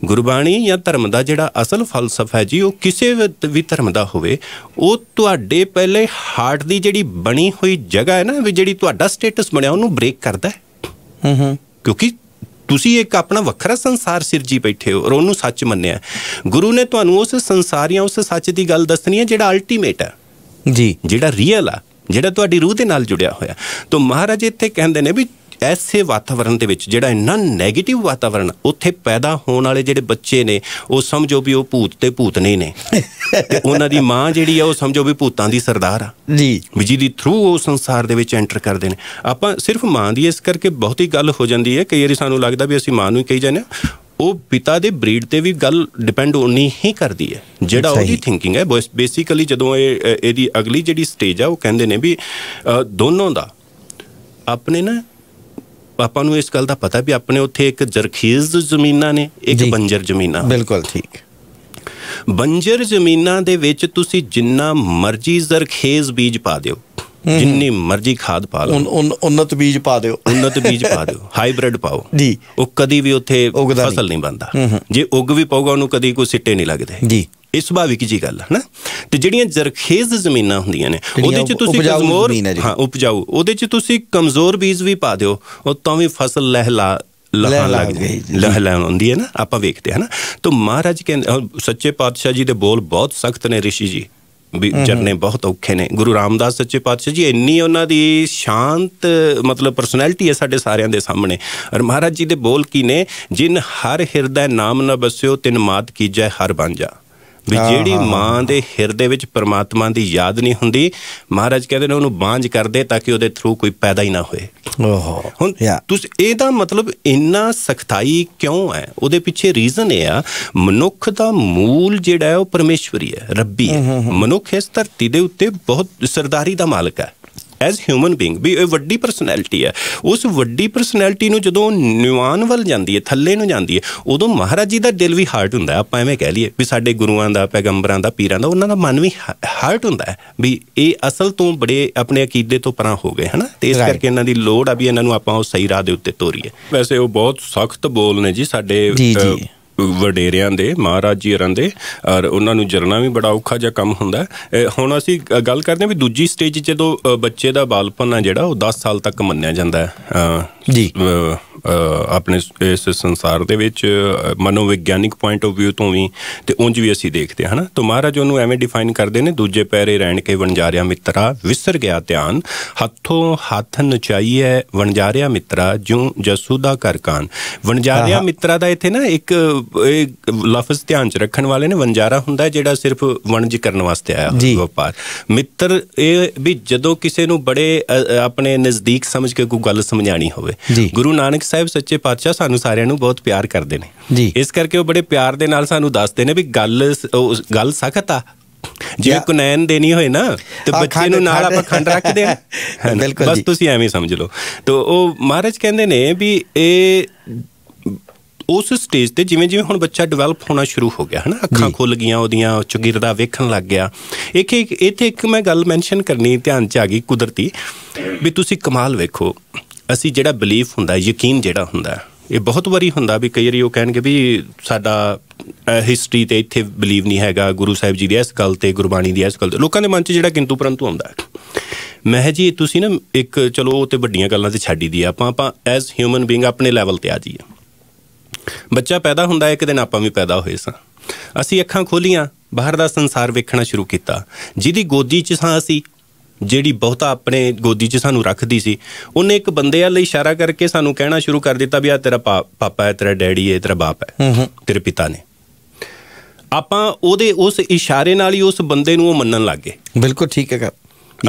ਗੁਰਬਾਣੀ ਜਾਂ ਧਰਮ ਦਾ ਜਿਹੜਾ ਅਸਲ ਫਲਸਫਾ ਹੈ ਜੀ ਉਹ ਕਿਸੇ ਵੀ ਧਰਮ ਦਾ ਹੋਵੇ ਉਹ ਤੁਹਾਡੇ ਪਹਿਲੇ ਹਾਰਟ ਦੀ ਜਿਹੜੀ ਬਣੀ ਹੋਈ ਜਗ੍ਹਾ ਹੈ ਨਾ ਵੀ ਜਿਹੜੀ ਤੁਹਾਡਾ ਸਟੇਟਸ ਬਣਿਆ ਉਹਨੂੰ ਬ੍ਰੇਕ ਕਰਦਾ ਹੈ ਹੂੰ ਹੂੰ ਕਿਉਂਕਿ ਤੁਸੀਂ ਇੱਕ ਆਪਣਾ ਵੱਖਰਾ ਸੰਸਾਰ ਸਿਰਜੀ ਬੈਠੇ ਹੋ ਔਰ ਉਹਨੂੰ ਸੱਚ ਮੰਨਿਆ ਗੁਰੂ ਨੇ ਤੁਹਾਨੂੰ ਉਸ ਸੰਸਾਰ ਜਾਂ ਉਸ ਸੱਚ ਦੀ ਗੱਲ ਦੱਸਣੀ ਹੈ ਜਿਹੜਾ ਅਲਟੀਮੇਟ ਹੈ ਜੀ ਜਿਹੜਾ ਰੀਅਲ ਆ ਜਿਹੜਾ ਤੁਹਾਡੀ ਰੂਹ ਦੇ ਨਾਲ ਜੁੜਿਆ ਹੋਇਆ ਤੋਂ ਮਹਾਰਾਜ ਇੱਥੇ ਕਹਿੰਦੇ ਨੇ ਵੀ ਐਸੇ ਵਾਤਾਵਰਣ ਦੇ ਵਿੱਚ ਜਿਹੜਾ ਇੰਨਾ 네ਗੇਟਿਵ ਵਾਤਾਵਰਣ ਉੱਥੇ ਪੈਦਾ ਹੋਣ ਵਾਲੇ ਜਿਹੜੇ ਬੱਚੇ ਨੇ ਉਹ ਸਮਝੋ ਵੀ ਉਹ ਭੂਤ ਤੇ ਭੂਤ ਨਹੀਂ ਨੇ ਤੇ ਉਹਨਾਂ ਦੀ ਮਾਂ ਜਿਹੜੀ ਆ ਉਹ ਸਮਝੋ ਵੀ ਭੂਤਾਂ ਦੀ ਸਰਦਾਰ ਆ ਜੀ ਵੀ ਜਿਹਦੀ ਥਰੂ ਉਹ ਸੰਸਾਰ ਦੇ ਵਿੱਚ ਐਂਟਰ ਕਰਦੇ ਨੇ ਆਪਾਂ ਸਿਰਫ ਮਾਂ ਦੀ ਇਸ ਕਰਕੇ ਬਹੁਤ ਹੀ ਗੱਲ ਹੋ ਜਾਂਦੀ ਹੈ ਕਈ ਵਾਰੀ ਸਾਨੂੰ ਲੱਗਦਾ ਵੀ ਅਸੀਂ ਮਾਂ ਨੂੰ ਹੀ ਕਹੀ ਜਾਂਦੇ ਆ ਉਹ ਪਿਤਾ ਦੇ ਬਰੀਡ ਤੇ ਵੀ ਗੱਲ ਡਿਪੈਂਡ ਉਨੀ ਹੀ ਕਰਦੀ ਹੈ ਜਿਹੜਾ ਉਹਦੀ ਥਿੰਕਿੰਗ ਹੈ ਬੇਸਿਕਲੀ ਜਦੋਂ ਇਹ ਇਹਦੀ ਅਗਲੀ ਜਿਹੜੀ ਸਟੇਜ ਆ ਉਹ ਕਹਿੰਦੇ ਨੇ ਵੀ ਦੋਨੋਂ ਦਾ ਆਪਣੇ ਨਾ ਆਪਾਂ ਨੂੰ ਇਸ ਗੱਲ ਦਾ ਪਤਾ ਵੀ ਆਪਣੇ ਉੱਥੇ ਇੱਕ ਜ਼ਰਖੀਜ਼ ਜ਼ਮੀਨਾਂ ਨੇ ਇੱਕ ਬੰਜਰ ਜ਼ਮੀਨਾਂ ਬਿਲਕੁਲ ਠੀਕ ਬੰਜਰ ਜ਼ਮੀਨਾਂ ਦੇ ਵਿੱਚ ਤੁਸੀਂ ਜਿੰਨਾ ਮਰਜ਼ੀ ਜ਼ਰਖੇਜ਼ ਬੀਜ ਪਾ ਦਿਓ ਜਿੰਨੀ ਮਰਜ਼ੀ ਖਾਦ ਪਾ ਲਓ ਉਨਤ ਬੀਜ ਪਾ ਦਿਓ ਉਨਤ ਬੀਜ ਪਾ ਦਿਓ ਹਾਈਬ੍ਰਿਡ ਪਾਓ ਜੀ ਉਹ ਕਦੀ ਵੀ ਉੱਥੇ ਫਸਲ ਨਹੀਂ ਬਣਦਾ ਜੇ ਉੱਗ ਵੀ ਪਾਊਗਾ ਉਹਨੂੰ ਕਦੀ ਕੋਈ ਸਿੱਟੇ ਨਹੀਂ ਲੱਗਦੇ ਜੀ ਇਹ ਸੁਭਾਵਿਕ ਜੀ ਗੱਲ ਹੈ ਨਾ ਤੇ ਜਿਹੜੀਆਂ ਜ਼ਰਖੇਜ਼ ਜ਼ਮੀਨਾਂ ਹੁੰਦੀਆਂ ਨੇ ਉਹਦੇ 'ਚ ਤੁਸੀਂ ਕਮਜ਼ੋਰ ਹਾਂ ਉਪਜਾਊ ਉਹਦੇ 'ਚ ਤੁਸੀਂ ਕਮਜ਼ੋਰ ਬੀਜ ਵੀ ਪਾ ਦਿਓ ਉਹ ਤਾਂ ਵੀ ਫਸਲ ਲਹਿਲਾ ਲਹਿਲਾ ਲੱਗ ਜਾਂਦੀ ਲਹਿਣ ਹੁੰਦੀ ਹੈ ਨਾ ਆਪਾਂ ਵੇਖਦੇ ਹਾਂ ਨਾ ਤਾਂ ਮਹਾਰਾਜ ਕਹਿੰਦੇ ਸੱਚੇ ਪਾਤਸ਼ਾਹ ਜੀ ਦੇ ਬੋਲ ਬਹੁਤ ਸਖਤ ਨੇ ਰਿਸ਼ੀ ਜੀ ਵੀ ਚਰਨੇ ਬਹੁਤ ਔਖੇ ਨੇ ਗੁਰੂ ਰਾਮਦਾਸ ਸੱਚੇ ਪਾਤਸ਼ਾਹ ਜੀ ਇੰਨੀ ਉਹਨਾਂ ਦੀ ਸ਼ਾਂਤ ਮਤਲਬ ਪਰਸਨੈਲਿਟੀ ਹੈ ਸਾਡੇ ਸਾਰਿਆਂ ਦੇ ਸਾਹਮਣੇ ਔਰ ਮਹਾਰਾਜ ਜੀ ਦੇ ਬੋਲ ਕੀ ਨੇ ਜਿਨ ਹਰ ਹਿਰਦੈ ਨਾਮ ਨ ਬਸਿਓ ਤਿਨ ਮਾਤ ਕੀਜੈ ਹਰ ਬਾਂਝਾ ਵੀ ਜਿਹੜੀ ਮਾਂ ਦੇ ਹਿਰਦੇ ਵਿੱਚ ਪਰਮਾਤਮਾ ਦੀ ਯਾਦ ਨਹੀਂ ਹੁੰਦੀ ਮਹਾਰਾਜ ਕਹਿੰਦੇ ਨੇ ਉਹਨੂੰ ਬਾਂਝ ਕਰਦੇ ਤਾਂ ਕਿ ਉਹਦੇ ਥਰੂ ਕੋਈ ਪੈਦਾ ਹੀ ਨਾ ਹੋਏ ਓਹੋ ਹੁਣ ਤੁਸੀਂ ਇਹਦਾ ਮਤਲਬ ਇੰਨਾ ਸਖਤਾਈ ਕਿਉਂ ਹੈ ਉਹਦੇ ਪਿੱਛੇ ਰੀਜ਼ਨ ਇਹ ਆ ਮਨੁੱਖ ਦਾ ਮੂਲ ਜਿਹੜਾ ਹੈ ਉਹ ਪਰਮੇਸ਼ਵਰੀ ਹੈ ਰੱਬੀ ਹੈ ਮਨੁੱਖ ਇਸ ਧਰਤੀ ਦੇ ਉੱਤੇ ਬਹੁਤ ਸਰਦਾਰੀ ਦਾ ਮਾਲਕ ਹੈ ਐਜ਼ ਹਿਊਮਨ ਬੀਇੰਗ ਵੀ ਇਹ ਵੱਡੀ ਪਰਸਨੈਲਿਟੀ ਹੈ ਉਸ ਵੱਡੀ ਪਰਸਨੈਲਿਟੀ ਨੂੰ ਜਦੋਂ ਨਿਵਾਨ ਵੱਲ ਜਾਂਦੀ ਹੈ ਥੱਲੇ ਨੂੰ ਜਾਂਦੀ ਹੈ ਉਦੋਂ ਮਹਾਰਾਜ ਜੀ ਦਾ ਦਿਲ ਵੀ ਹਾਰਟ ਹੁੰਦਾ ਆਪਾਂ ਐਵੇਂ ਕਹਿ ਲਈਏ ਵੀ ਸਾਡੇ ਗੁਰੂਆਂ ਦਾ ਪੈਗੰਬਰਾਂ ਦਾ ਪੀਰਾਂ ਦਾ ਉਹਨਾਂ ਦਾ ਮਨ ਵੀ ਹਾਰਟ ਹੁੰਦਾ ਹੈ ਵੀ ਇਹ ਅਸਲ ਤੋਂ ਬੜੇ ਆਪਣੇ ਅਕੀਦੇ ਤੋਂ ਪਰਾਂ ਹੋ ਗਏ ਹਨਾ ਤੇ ਇਸ ਕਰਕੇ ਇਹਨਾਂ ਦੀ ਲੋੜ ਆ ਵੀ ਇਹਨਾਂ ਨੂੰ ਆਪਾਂ ਉਹ ਸਹੀ ਰਾਹ ਦੇ ਉੱਤੇ ਤੋਰੀਏ ਵੈਸੇ ਉਹ ਬਹੁਤ ਸਖਤ ਬੋਲ ਨੇ ਜੀ ਸਾਡੇ ਵਡੇਰਿਆਂ ਦੇ ਮਹਾਰਾਜੀਰਾਂ ਦੇ ਔਰ ਉਹਨਾਂ ਨੂੰ ਜਰਨਾ ਵੀ ਬੜਾ ਔਖਾ ਜਿਹਾ ਕੰਮ ਹੁੰਦਾ ਹੁਣ ਅਸੀਂ ਗੱਲ ਕਰਦੇ ਹਾਂ ਵੀ ਦੂਜੀ ਸਟੇਜ ਜਦੋਂ ਬੱਚੇ ਦਾ ਬਾਲਪਨ ਆ ਜਿਹੜਾ ਉਹ 10 ਸਾਲ ਤੱਕ ਮੰਨਿਆ ਜਾਂਦਾ ਹੈ ਜੀ ਆਪਣੇ ਇਸ ਸੰਸਾਰ ਦੇ ਵਿੱਚ ਮਨੋਵਿਗਿਆਨਿਕ ਪੁਆਇੰਟ ਆਫ View ਤੋਂ ਵੀ ਤੇ ਉਂਝ ਵੀ ਅਸੀਂ ਦੇਖਦੇ ਹਾਂ ਨਾ ਤਾਂ ਮਹਾਰਾਜ ਉਹਨੂੰ ਐਵੇਂ ਡਿਫਾਈਨ ਕਰਦੇ ਨੇ ਦੂਜੇ ਪੈਰੇ ਰਹਿਣ ਕੇ ਵਣਜਾਰਿਆ ਮਿੱਤਰਾ ਵਿਸਰ ਗਿਆ ਧਿਆਨ ਹੱਥੋਂ ਹੱਥ ਨਚਾਈਏ ਵਣਜਾਰਿਆ ਮਿੱਤਰਾ ਜਿਉ ਜਸੂਦਾ ਕਰਕਾਨ ਵਣਜਾਰਿਆ ਮਿੱਤਰਾ ਦਾ ਇੱਥੇ ਨਾ ਇੱਕ ਇਹ ਲਫ਼ਜ਼ ਧਿਆਨ ਚ ਰੱਖਣ ਵਾਲੇ ਨੇ ਵਣਜਾਰਾ ਹੁੰਦਾ ਜਿਹੜਾ ਸਿਰਫ ਵਣਜ ਕਰਨ ਵਾਸਤੇ ਆਇਆ ਵਪਾਰ ਮਿੱਤਰ ਇਹ ਵੀ ਜਦੋਂ ਕਿਸੇ ਨੂੰ ਬੜੇ ਆਪਣੇ ਨਜ਼ਦੀਕ ਸਮਝ ਕੇ ਕੋਈ ਗੱਲ ਸਮਝਾਣੀ ਹੋਵੇ ਗੁਰੂ ਨਾਨਕ ਸਾਹਿਬ ਸੱਚੇ ਪਾਤਸ਼ਾਹ ਸਾਨੂੰ ਸਾਰਿਆਂ ਨੂੰ ਬਹੁਤ ਪਿਆਰ ਕਰਦੇ ਨੇ ਇਸ ਕਰਕੇ ਉਹ ਬੜੇ ਪਿਆਰ ਦੇ ਨਾਲ ਸਾਨੂੰ ਦੱਸਦੇ ਨੇ ਵੀ ਗੱਲ ਗੱਲ ਸਖਤ ਆ ਜੇ ਕੁਨੈਨ ਦੇਣੀ ਹੋਏ ਨਾ ਤੇ ਬੱਚੇ ਨੂੰ ਨਾਲ ਆਪਾਂ ਖੰਡ ਰੱਖ ਦੇ ਬਿਲਕੁਲ ਬਸ ਤੁਸੀਂ ਐਵੇਂ ਸਮਝ ਲਓ ਤੇ ਉਹ ਮਹਾਰਾਜ ਕਹਿੰਦੇ ਨੇ ਵੀ ਇਹ ਉਸ ਸਟੇਜ ਤੇ ਜਿਵੇਂ ਜਿਵੇਂ ਹੁਣ ਬੱਚਾ ਡਿਵੈਲਪ ਹੋਣਾ ਸ਼ੁਰੂ ਹੋ ਗਿਆ ਹਨਾ ਅੱਖਾਂ ਖੁੱਲ ਗਈਆਂ ਉਹਦੀਆਂ ਚੁਗਿਰਦਾ ਵੇਖਣ ਲੱਗ ਗਿਆ ਇੱਕ ਇੱਕ ਇੱਥੇ ਇੱਕ ਮੈਂ ਗੱਲ ਮੈਂਸ਼ਨ ਕਰਨੀ ਧਿਆਨ ਚ ਆ ਗਈ ਕੁਦਰਤੀ ਵੀ ਤੁਸੀਂ ਕਮਾਲ ਵੇਖੋ ਅਸੀਂ ਜਿਹੜਾ ਬਲੀਫ ਹੁੰਦਾ ਯਕੀਨ ਜਿਹੜਾ ਹੁੰਦਾ ਇਹ ਬਹੁਤ ਵਾਰੀ ਹੁੰਦਾ ਵੀ ਕਈ ਵਾਰੀ ਉਹ ਕਹਿਣਗੇ ਵੀ ਸਾਡਾ ਹਿਸਟਰੀ ਤੇ ਇੱਥੇ ਬਲੀਵ ਨਹੀਂ ਹੈਗਾ ਗੁਰੂ ਸਾਹਿਬ ਜੀ ਦੀ ਇਸ ਗੱਲ ਤੇ ਗੁਰਬਾਣੀ ਦੀ ਇਸ ਗੱਲ ਤੇ ਲੋਕਾਂ ਦੇ ਮਨ 'ਚ ਜਿਹੜਾ ਕਿੰਤੂ ਪਰੰਤੂ ਆਉਂਦਾ ਮੈਂ ਜੀ ਤੁਸੀਂ ਨਾ ਇੱਕ ਚਲੋ ਉਹ ਤੇ ਵੱਡੀਆਂ ਗੱਲਾਂ ਤੇ ਛੱਡੀ ਦੀ ਆਪਾਂ ਆਪਾਂ ਐਜ਼ ਹਿਊਮਨ ਬੀਇੰਗ ਆਪਣੇ ਲੈਵਲ ਤੇ ਆ ਜਾਈਏ ਬੱਚਾ ਪੈਦਾ ਹੁੰਦਾ ਇੱਕ ਦਿਨ ਆਪਾਂ ਵੀ ਪੈਦਾ ਹੋਏ ਸਾਂ ਅਸੀਂ ਅੱਖਾਂ ਖੋਲੀਆਂ ਬਾਹਰ ਦਾ ਸੰਸਾਰ ਵੇਖਣਾ ਸ਼ੁਰੂ ਕੀਤਾ ਜਿਹਦੀ ਗੋਦੀ 'ਚ ਸਾਂ ਅਸੀਂ ਜਿਹੜੀ ਬਹੁਤਾ ਆਪਣੇ ਗੋਦੀ 'ਚ ਸਾਨੂੰ ਰੱਖਦੀ ਸੀ ਉਹਨੇ ਇੱਕ ਬੰਦੇ ਵੱਲ ਇਸ਼ਾਰਾ ਕਰਕੇ ਸਾਨੂੰ ਕਹਿਣਾ ਸ਼ੁਰੂ ਕਰ ਦਿੱਤਾ ਵੀ ਆ ਤੇਰਾ ਪਾਪਾ ਹੈ ਤੇਰਾ ਡੈਡੀ ਹੈ ਤੇਰਾ ਬਾਪ ਹੈ ਤੇਰੇ ਪਿਤਾ ਨੇ ਆਪਾਂ ਉਹਦੇ ਉਸ ਇਸ਼ਾਰੇ ਨਾਲ ਹੀ ਉਸ ਬੰਦੇ ਨੂੰ ਉਹ ਮੰਨਣ ਲੱਗ ਗਏ ਬਿਲਕੁਲ ਠੀਕ ਹੈਗਾ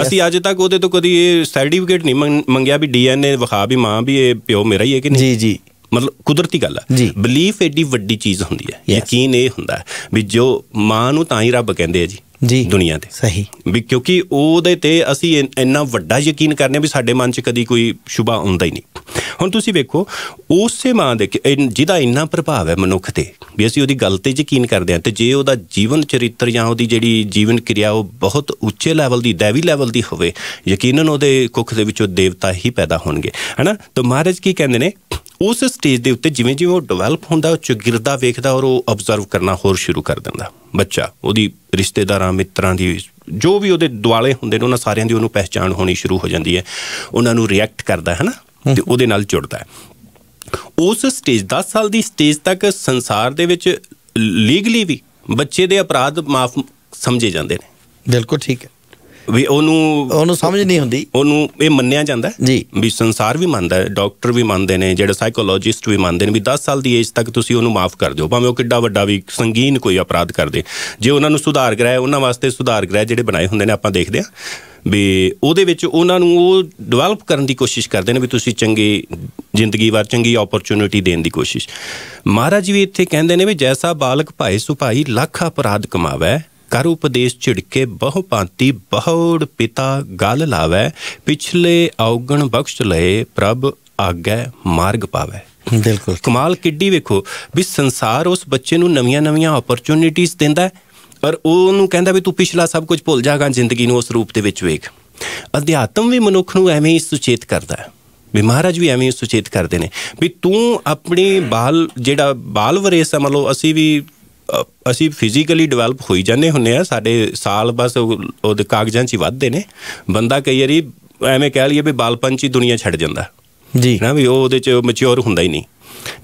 ਅਸੀਂ ਅੱਜ ਤੱਕ ਉਹਦੇ ਤੋਂ ਕਦੀ ਇਹ ਸਰਟੀਫਿਕੇਟ ਨਹੀਂ ਮੰਗਿਆ ਵੀ ਡੀਐਨਏ ਵਿਖਾ ਵੀ ਮਾਂ ਵੀ ਇਹ ਪਿਓ ਮੇਰਾ ਹੀ ਹੈ ਕਿ ਨਹੀਂ ਜੀ ਜੀ ਮਤਲਬ ਕੁਦਰਤੀ ਗੱਲ ਹੈ ਬਲੀਫ ਐਡੀ ਵੱਡੀ ਚੀਜ਼ ਹੁੰਦੀ ਹੈ ਯਕੀਨ ਇਹ ਹੁੰਦਾ ਵੀ ਜੋ ਮਾਂ ਨੂੰ ਤਾਂ ਹੀ ਰੱਬ ਕਹਿੰਦੇ ਆ ਜੀ ਜੀ ਦੁਨੀਆ ਤੇ ਸਹੀ ਵੀ ਕਿਉਂਕਿ ਉਹਦੇ ਤੇ ਅਸੀਂ ਇੰਨਾ ਵੱਡਾ ਯਕੀਨ ਕਰਨੇ ਵੀ ਸਾਡੇ ਮਨ 'ਚ ਕਦੀ ਕੋਈ ਸ਼ੁਬਾ ਹੁੰਦਾ ਹੀ ਨਹੀਂ ਹੁਣ ਤੁਸੀਂ ਵੇਖੋ ਉਸੇ ਮਾਂ ਦੇ ਜਿਹਦਾ ਇੰਨਾ ਪ੍ਰਭਾਵ ਹੈ ਮਨੁੱਖ ਤੇ ਵੀ ਅਸੀਂ ਉਹਦੀ ਗੱਲ ਤੇ ਯਕੀਨ ਕਰਦੇ ਹਾਂ ਤੇ ਜੇ ਉਹਦਾ ਜੀਵਨ ਚਰਿੱਤਰ ਜਾਂ ਉਹਦੀ ਜਿਹੜੀ ਜੀਵਨ ਕਿਰਿਆ ਉਹ ਬਹੁਤ ਉੱਚੇ ਲੈਵਲ ਦੀ ਦੇਵੀ ਲੈਵਲ ਦੀ ਹੋਵੇ ਯਕੀਨਨ ਉਹਦੇ ਕੁੱਖ ਦੇ ਵਿੱਚੋਂ ਦੇਵਤਾ ਹੀ ਪੈਦਾ ਹੋਣਗੇ ਹਨਾ ਤਾਂ ਮਹਾਰਾਜ ਕੀ ਕਹਿੰਦੇ ਨੇ ਉਸ ਸਟੇਜ ਦੇ ਉੱਤੇ ਜਿਵੇਂ ਜਿਵੇਂ ਉਹ ਡਿਵੈਲਪ ਹੁੰਦਾ ਉਹ ਚਗਿਰਦਾ ਵੇਖਦਾ ਔਰ ਉਹ ਆਬਜ਼ਰਵ ਕਰਨਾ ਹੋਰ ਸ਼ੁਰੂ ਕਰ ਦਿੰਦਾ ਬੱਚਾ ਉਹਦੀ ਰਿਸ਼ਤੇਦਾਰਾਂ ਮਿੱਤਰਾਂ ਦੀ ਜੋ ਵੀ ਉਹਦੇ ਦੁਆਲੇ ਹੁੰਦੇ ਨੇ ਉਹਨਾਂ ਸਾਰਿਆਂ ਦੀ ਉਹਨੂੰ ਪਹਿਚਾਣ ਹੋਣੀ ਸ਼ੁਰੂ ਹੋ ਜਾਂਦੀ ਹੈ ਉਹਨਾਂ ਨੂੰ ਰਿਐਕਟ ਕਰਦਾ ਹੈ ਨਾ ਤੇ ਉਹਦੇ ਨਾਲ ਜੁੜਦਾ ਹੈ ਉਸ ਸਟੇਜ 10 ਸਾਲ ਦੀ ਸਟੇਜ ਤੱਕ ਸੰਸਾਰ ਦੇ ਵਿੱਚ ਲੀਗਲੀ ਵੀ ਬੱਚੇ ਦੇ ਅਪਰਾਧ ਮਾਫ ਸਮਝੇ ਜਾਂਦੇ ਨੇ ਬਿਲਕੁਲ ਠੀਕ ਹੈ ਵੀ ਉਹਨੂੰ ਉਹਨੂੰ ਸਮਝ ਨਹੀਂ ਹੁੰਦੀ ਉਹਨੂੰ ਇਹ ਮੰਨਿਆ ਜਾਂਦਾ ਜੀ ਵੀ ਸੰਸਾਰ ਵੀ ਮੰਨਦਾ ਹੈ ਡਾਕਟਰ ਵੀ ਮੰਨਦੇ ਨੇ ਜਿਹੜੇ ਸਾਈਕੋਲੋਜਿਸਟ ਵੀ ਮੰਨਦੇ ਨੇ ਵੀ 10 ਸਾਲ ਦੀ ਏਜ ਤੱਕ ਤੁਸੀਂ ਉਹਨੂੰ ਮਾਫ ਕਰ ਦਿਓ ਭਾਵੇਂ ਉਹ ਕਿੱਡਾ ਵੱਡਾ ਵੀ ਸੰਗੀਨ ਕੋਈ ਅਪਰਾਧ ਕਰਦੇ ਜੇ ਉਹਨਾਂ ਨੂੰ ਸੁਧਾਰ ਗ੍ਰਹਿ ਉਹਨਾਂ ਵਾਸਤੇ ਸੁਧਾਰ ਗ੍ਰਹਿ ਜਿਹੜੇ ਬਣਾਏ ਹੁੰਦੇ ਨੇ ਆਪਾਂ ਦੇਖਦੇ ਆ ਵੀ ਉਹਦੇ ਵਿੱਚ ਉਹਨਾਂ ਨੂੰ ਉਹ ਡਿਵੈਲਪ ਕਰਨ ਦੀ ਕੋਸ਼ਿਸ਼ ਕਰਦੇ ਨੇ ਵੀ ਤੁਸੀਂ ਚੰਗੀ ਜ਼ਿੰਦਗੀ ਵਾਰ ਚੰਗੀ ਓਪਰਚੁਨਿਟੀ ਦੇਣ ਦੀ ਕੋਸ਼ਿਸ਼ ਮਹਾਰਾਜ ਵੀ ਇੱਥੇ ਕਹਿੰਦੇ ਨੇ ਵੀ ਜੈਸਾ ਬਾਲਕ ਭਾਈ ਸੁਭਾਈ ਲੱਖ ਅਪਰਾਧ ਕਮਾਵੇ ਕਰ ਉਪਦੇਸ਼ ਝਿੜਕੇ ਬਹੁ ਭਾਂਤੀ ਬਹੁੜ ਪਿਤਾ ਗਲ ਲਾਵੇ ਪਿਛਲੇ ਔਗਣ ਬਖਸ਼ ਲਏ ਪ੍ਰਭ ਆਗੇ ਮਾਰਗ ਪਾਵੇ ਬਿਲਕੁਲ ਕਮਾਲ ਕਿੱਡੀ ਵੇਖੋ ਵੀ ਸੰਸਾਰ ਉਸ ਬੱਚੇ ਨੂੰ ਨਵੀਆਂ-ਨਵੀਆਂ ਓਪਰਚੁਨਿਟੀਆਂ ਦਿੰਦਾ ਪਰ ਉਹ ਨੂੰ ਕਹਿੰਦਾ ਵੀ ਤੂੰ ਪਿਛਲਾ ਸਭ ਕੁਝ ਭੁੱਲ ਜਾਗਾ ਜ਼ਿੰਦਗੀ ਨੂੰ ਉਸ ਰੂਪ ਦੇ ਵਿੱਚ ਵੇਖ ਅਧਿਆਤਮ ਵੀ ਮਨੁੱਖ ਨੂੰ ਐਵੇਂ ਹੀ ਸੁਚੇਤ ਕਰਦਾ ਹੈ ਵੀ ਮਹਾਰਾਜ ਵੀ ਐਵੇਂ ਹੀ ਸੁਚੇਤ ਕਰਦੇ ਨੇ ਵੀ ਤੂੰ ਆਪਣੇ ਬਾਲ ਜਿਹੜਾ ਬਾਲ ਵਰੇਸ ਹੈ ਮੰਨ ਲਓ ਅਸੀਂ ਵੀ ਅਸੀਂ ਫਿਜ਼ੀਕਲੀ ਡਿਵੈਲਪ ਹੋਈ ਜਾਂਦੇ ਹੁੰਨੇ ਆ ਸਾਡੇ ਸਾਲ ਬਸ ਉਹਦੇ ਕਾਗਜ਼ਾਂ 'ਚ ਹੀ ਵੱਧਦੇ ਨੇ ਬੰਦਾ ਕਈ ਵਾਰੀ ਐਵੇਂ ਕਹਿ ਲਈਏ ਵੀ ਬਾਲਪਨ 'ਚ ਹੀ ਦੁਨੀਆ ਛੱਡ ਜਾਂਦਾ ਜੀ ਨਾ ਵੀ ਉਹ ਉਹਦੇ 'ਚ ਮੈਚੁਰ ਹੁੰਦਾ ਹੀ ਨਹੀਂ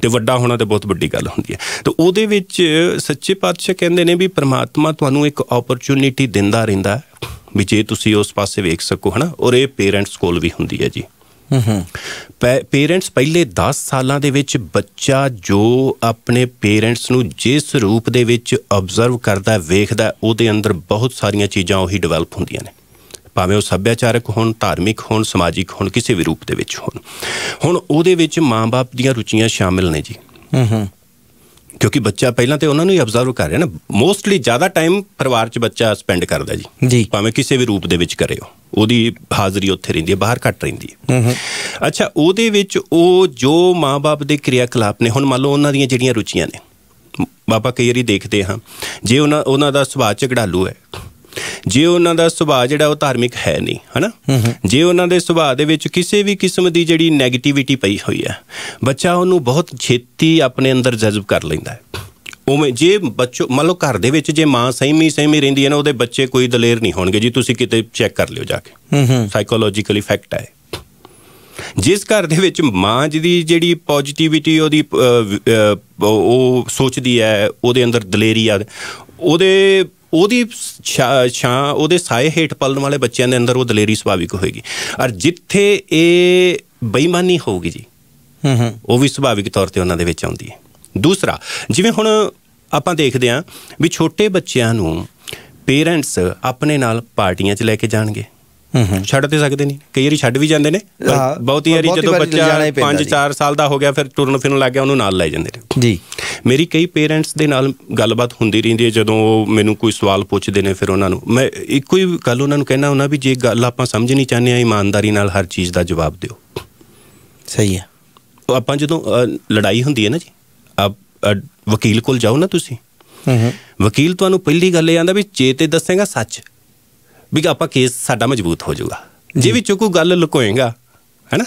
ਤੇ ਵੱਡਾ ਹੋਣਾ ਤੇ ਬਹੁਤ ਵੱਡੀ ਗੱਲ ਹੁੰਦੀ ਹੈ ਤੇ ਉਹਦੇ ਵਿੱਚ ਸੱਚੇ ਪਾਤਸ਼ਾਹ ਕਹਿੰਦੇ ਨੇ ਵੀ ਪ੍ਰਮਾਤਮਾ ਤੁਹਾਨੂੰ ਇੱਕ ਓਪਰਚੁਨਿਟੀ ਦਿੰਦਾ ਰਹਿੰਦਾ ਵੀ ਜੇ ਤੁਸੀਂ ਉਸ ਪਾਸੇ ਵੇਖ ਸਕੋ ਹਨਾ ਔਰ ਇਹ ਪੇਰੈਂਟਸ ਕੋਲ ਵੀ ਹੁੰਦੀ ਹੈ ਜੀ ਪੇਰੈਂਟਸ ਪਹਿਲੇ 10 ਸਾਲਾਂ ਦੇ ਵਿੱਚ ਬੱਚਾ ਜੋ ਆਪਣੇ ਪੇਰੈਂਟਸ ਨੂੰ ਜਿਸ ਰੂਪ ਦੇ ਵਿੱਚ ਆਬਜ਼ਰਵ ਕਰਦਾ ਵੇਖਦਾ ਉਹਦੇ ਅੰਦਰ ਬਹੁਤ ਸਾਰੀਆਂ ਚੀਜ਼ਾਂ ਉਹੀ ਡਿਵੈਲਪ ਹੁੰਦੀਆਂ ਨੇ ਭਾਵੇਂ ਉਹ ਸੱਭਿਆਚਾਰਕ ਹੋਣ ਧਾਰਮਿਕ ਹੋਣ ਸਮਾਜਿਕ ਹੋਣ ਕਿਸੇ ਵੀ ਰੂਪ ਦੇ ਵਿੱਚ ਹੋਣ ਹੁਣ ਉਹਦੇ ਵਿੱਚ ਮਾਂ-ਬਾਪ ਦੀਆਂ ਰੁਚੀਆਂ ਸ਼ਾਮਿਲ ਨੇ ਜੀ ਹੂੰ ਹੂੰ ਕਿਉਂਕਿ ਬੱਚਾ ਪਹਿਲਾਂ ਤੇ ਉਹਨਾਂ ਨੂੰ ਹੀ ਅਬਜ਼ਰਵ ਕਰ ਰਿਹਾ ਨਾ ਮੋਸਟਲੀ ਜ਼ਿਆਦਾ ਟਾਈਮ ਪਰਿਵਾਰ 'ਚ ਬੱਚਾ ਸਪੈਂਡ ਕਰਦਾ ਜੀ ਭਾਵੇਂ ਕਿਸੇ ਵੀ ਰੂਪ ਦੇ ਵਿੱਚ ਕਰੇ ਉਹਦੀ ਹਾਜ਼ਰੀ ਉੱਥੇ ਰਹਿੰਦੀ ਹੈ ਬਾਹਰ ਘੱਟ ਰਹਿੰਦੀ ਹੈ ਅੱਛਾ ਉਹਦੇ ਵਿੱਚ ਉਹ ਜੋ ਮਾਪੇ ਦੇ ਕਿਰਿਆਕਲਾਪ ਨੇ ਹੁਣ ਮੰਨ ਲਓ ਉਹਨਾਂ ਦੀਆਂ ਜਿਹੜੀਆਂ ਰੁਚੀਆਂ ਨੇ ਬਾਬਾ ਕਈ ਵਾਰੀ ਦੇਖਦੇ ਹਾਂ ਜੇ ਉਹਨਾਂ ਉਹਨਾਂ ਦਾ ਸੁਭਾਅ ਝਗੜਾਲੂ ਹੈ ਜੇ ਉਹਨਾਂ ਦਾ ਸੁਭਾਅ ਜਿਹੜਾ ਉਹ ਧਾਰਮਿਕ ਹੈ ਨਹੀਂ ਹਨਾ ਜੇ ਉਹਨਾਂ ਦੇ ਸੁਭਾਅ ਦੇ ਵਿੱਚ ਕਿਸੇ ਵੀ ਕਿਸਮ ਦੀ ਜਿਹੜੀ 네ਗੇਟਿਵਿਟੀ ਪਈ ਹੋਈ ਹੈ ਬੱਚਾ ਉਹਨੂੰ ਬਹੁਤ ਛੇਤੀ ਆਪਣੇ ਅੰਦਰ ਜਜ਼ਬ ਕਰ ਲੈਂਦਾ ਹੈ ਉਵੇਂ ਜੇ ਬੱਚੋ ਮੰਨ ਲਓ ਘਰ ਦੇ ਵਿੱਚ ਜੇ ਮਾਂ ਸਹੀਮੀ ਸਹੀਮੀ ਰਹਿੰਦੀ ਹੈ ਨਾ ਉਹਦੇ ਬੱਚੇ ਕੋਈ ਦਲੇਰ ਨਹੀਂ ਹੋਣਗੇ ਜੀ ਤੁਸੀਂ ਕਿਤੇ ਚੈੱਕ ਕਰ ਲਿਓ ਜਾ ਕੇ ਹੂੰ ਹੂੰ ਸਾਈਕੋਲੋਜੀਕਲੀ ਫੈਕਟ ਹੈ ਜਿਸ ਘਰ ਦੇ ਵਿੱਚ ਮਾਂ ਦੀ ਜਿਹੜੀ ਪੋਜ਼ਿਟਿਵਿਟੀ ਉਹਦੀ ਉਹ ਸੋਚਦੀ ਹੈ ਉਹਦੇ ਅੰਦਰ ਦਲੇਰੀ ਆ ਉਹਦੇ ਉਹਦੀ ਛਾਂ ਉਹਦੇ ਸਾਏ ਹੇਠ ਪਲਣ ਵਾਲੇ ਬੱਚਿਆਂ ਦੇ ਅੰਦਰ ਉਹ ਦਲੇਰੀ ਸੁਭਾਵਿਕ ਹੋਏਗੀ ਔਰ ਜਿੱਥੇ ਇਹ ਬੇਈਮਾਨੀ ਹੋਊਗੀ ਜੀ ਹੂੰ ਹੂੰ ਉਹ ਵੀ ਸੁਭਾਵਿਕ ਤੌਰ ਤੇ ਉਹਨਾਂ ਦੇ ਵਿੱਚ ਆਉਂਦੀ ਹੈ ਦੂਸਰਾ ਜਿਵੇਂ ਹੁਣ ਆਪਾਂ ਦੇਖਦੇ ਆਂ ਵੀ ਛੋਟੇ ਬੱਚਿਆਂ ਨੂੰ ਪੇਰੈਂਟਸ ਆਪਣੇ ਨਾਲ ਪਾਰਟੀਆਂ 'ਚ ਲੈ ਕੇ ਜਾਣਗੇ ਛੱਡ ਤੇ ਸਕਦੇ ਨਹੀਂ ਕਈ ਵਾਰੀ ਛੱਡ ਵੀ ਜਾਂਦੇ ਨੇ ਪਰ ਬਹੁਤੀ ਵਾਰੀ ਜਦੋਂ ਬੱਚਾ 5-4 ਸਾਲ ਦਾ ਹੋ ਗਿਆ ਫਿਰ ਤੁਰਨ ਫਿਰਨ ਲੱਗ ਗਿਆ ਉਹਨੂੰ ਨਾਲ ਲੈ ਜਾਂਦੇ ਨੇ ਜੀ ਮੇਰੀ ਕਈ ਪੇਰੈਂਟਸ ਦੇ ਨਾਲ ਗੱਲਬਾਤ ਹੁੰਦੀ ਰਹਿੰਦੀ ਹੈ ਜਦੋਂ ਉਹ ਮੈਨੂੰ ਕੋਈ ਸਵਾਲ ਪੁੱਛਦੇ ਨੇ ਫਿਰ ਉਹਨਾਂ ਨੂੰ ਮੈਂ ਇੱਕੋ ਹੀ ਗੱਲ ਉਹਨਾਂ ਨੂੰ ਕਹਿਣਾ ਹੁੰਦਾ ਵੀ ਜੇ ਗੱਲ ਆਪਾਂ ਸਮਝਣੀ ਚਾਹੁੰਦੇ ਆ ਇਮਾਨਦਾਰੀ ਨਾਲ ਹਰ ਚੀਜ਼ ਦਾ ਜਵਾਬ ਦਿਓ ਸਹੀ ਹੈ ਆਪਾਂ ਜਦੋਂ ਲੜਾਈ ਹੁੰਦੀ ਹੈ ਨਾ ਜੀ ਆਪ ਵਕੀਲ ਕੋਲ ਜਾਓ ਨਾ ਤੁਸੀਂ ਹੂੰ ਹੂੰ ਵਕੀਲ ਤੁਹਾਨੂੰ ਪਹਿਲੀ ਗੱਲ ਇਹ ਆਂਦਾ ਵੀ ਚੇਤੇ ਦੱਸੇਗਾ ਸੱਚ ਵੀ ਆਪਾਂ ਕੇਸ ਸਾਡਾ ਮਜ਼ਬੂਤ ਹੋ ਜਾਊਗਾ ਜੇ ਵੀ ਚੁੱਕੂ ਗੱਲ ਲੁਕੋਏਗਾ ਹੈਨਾ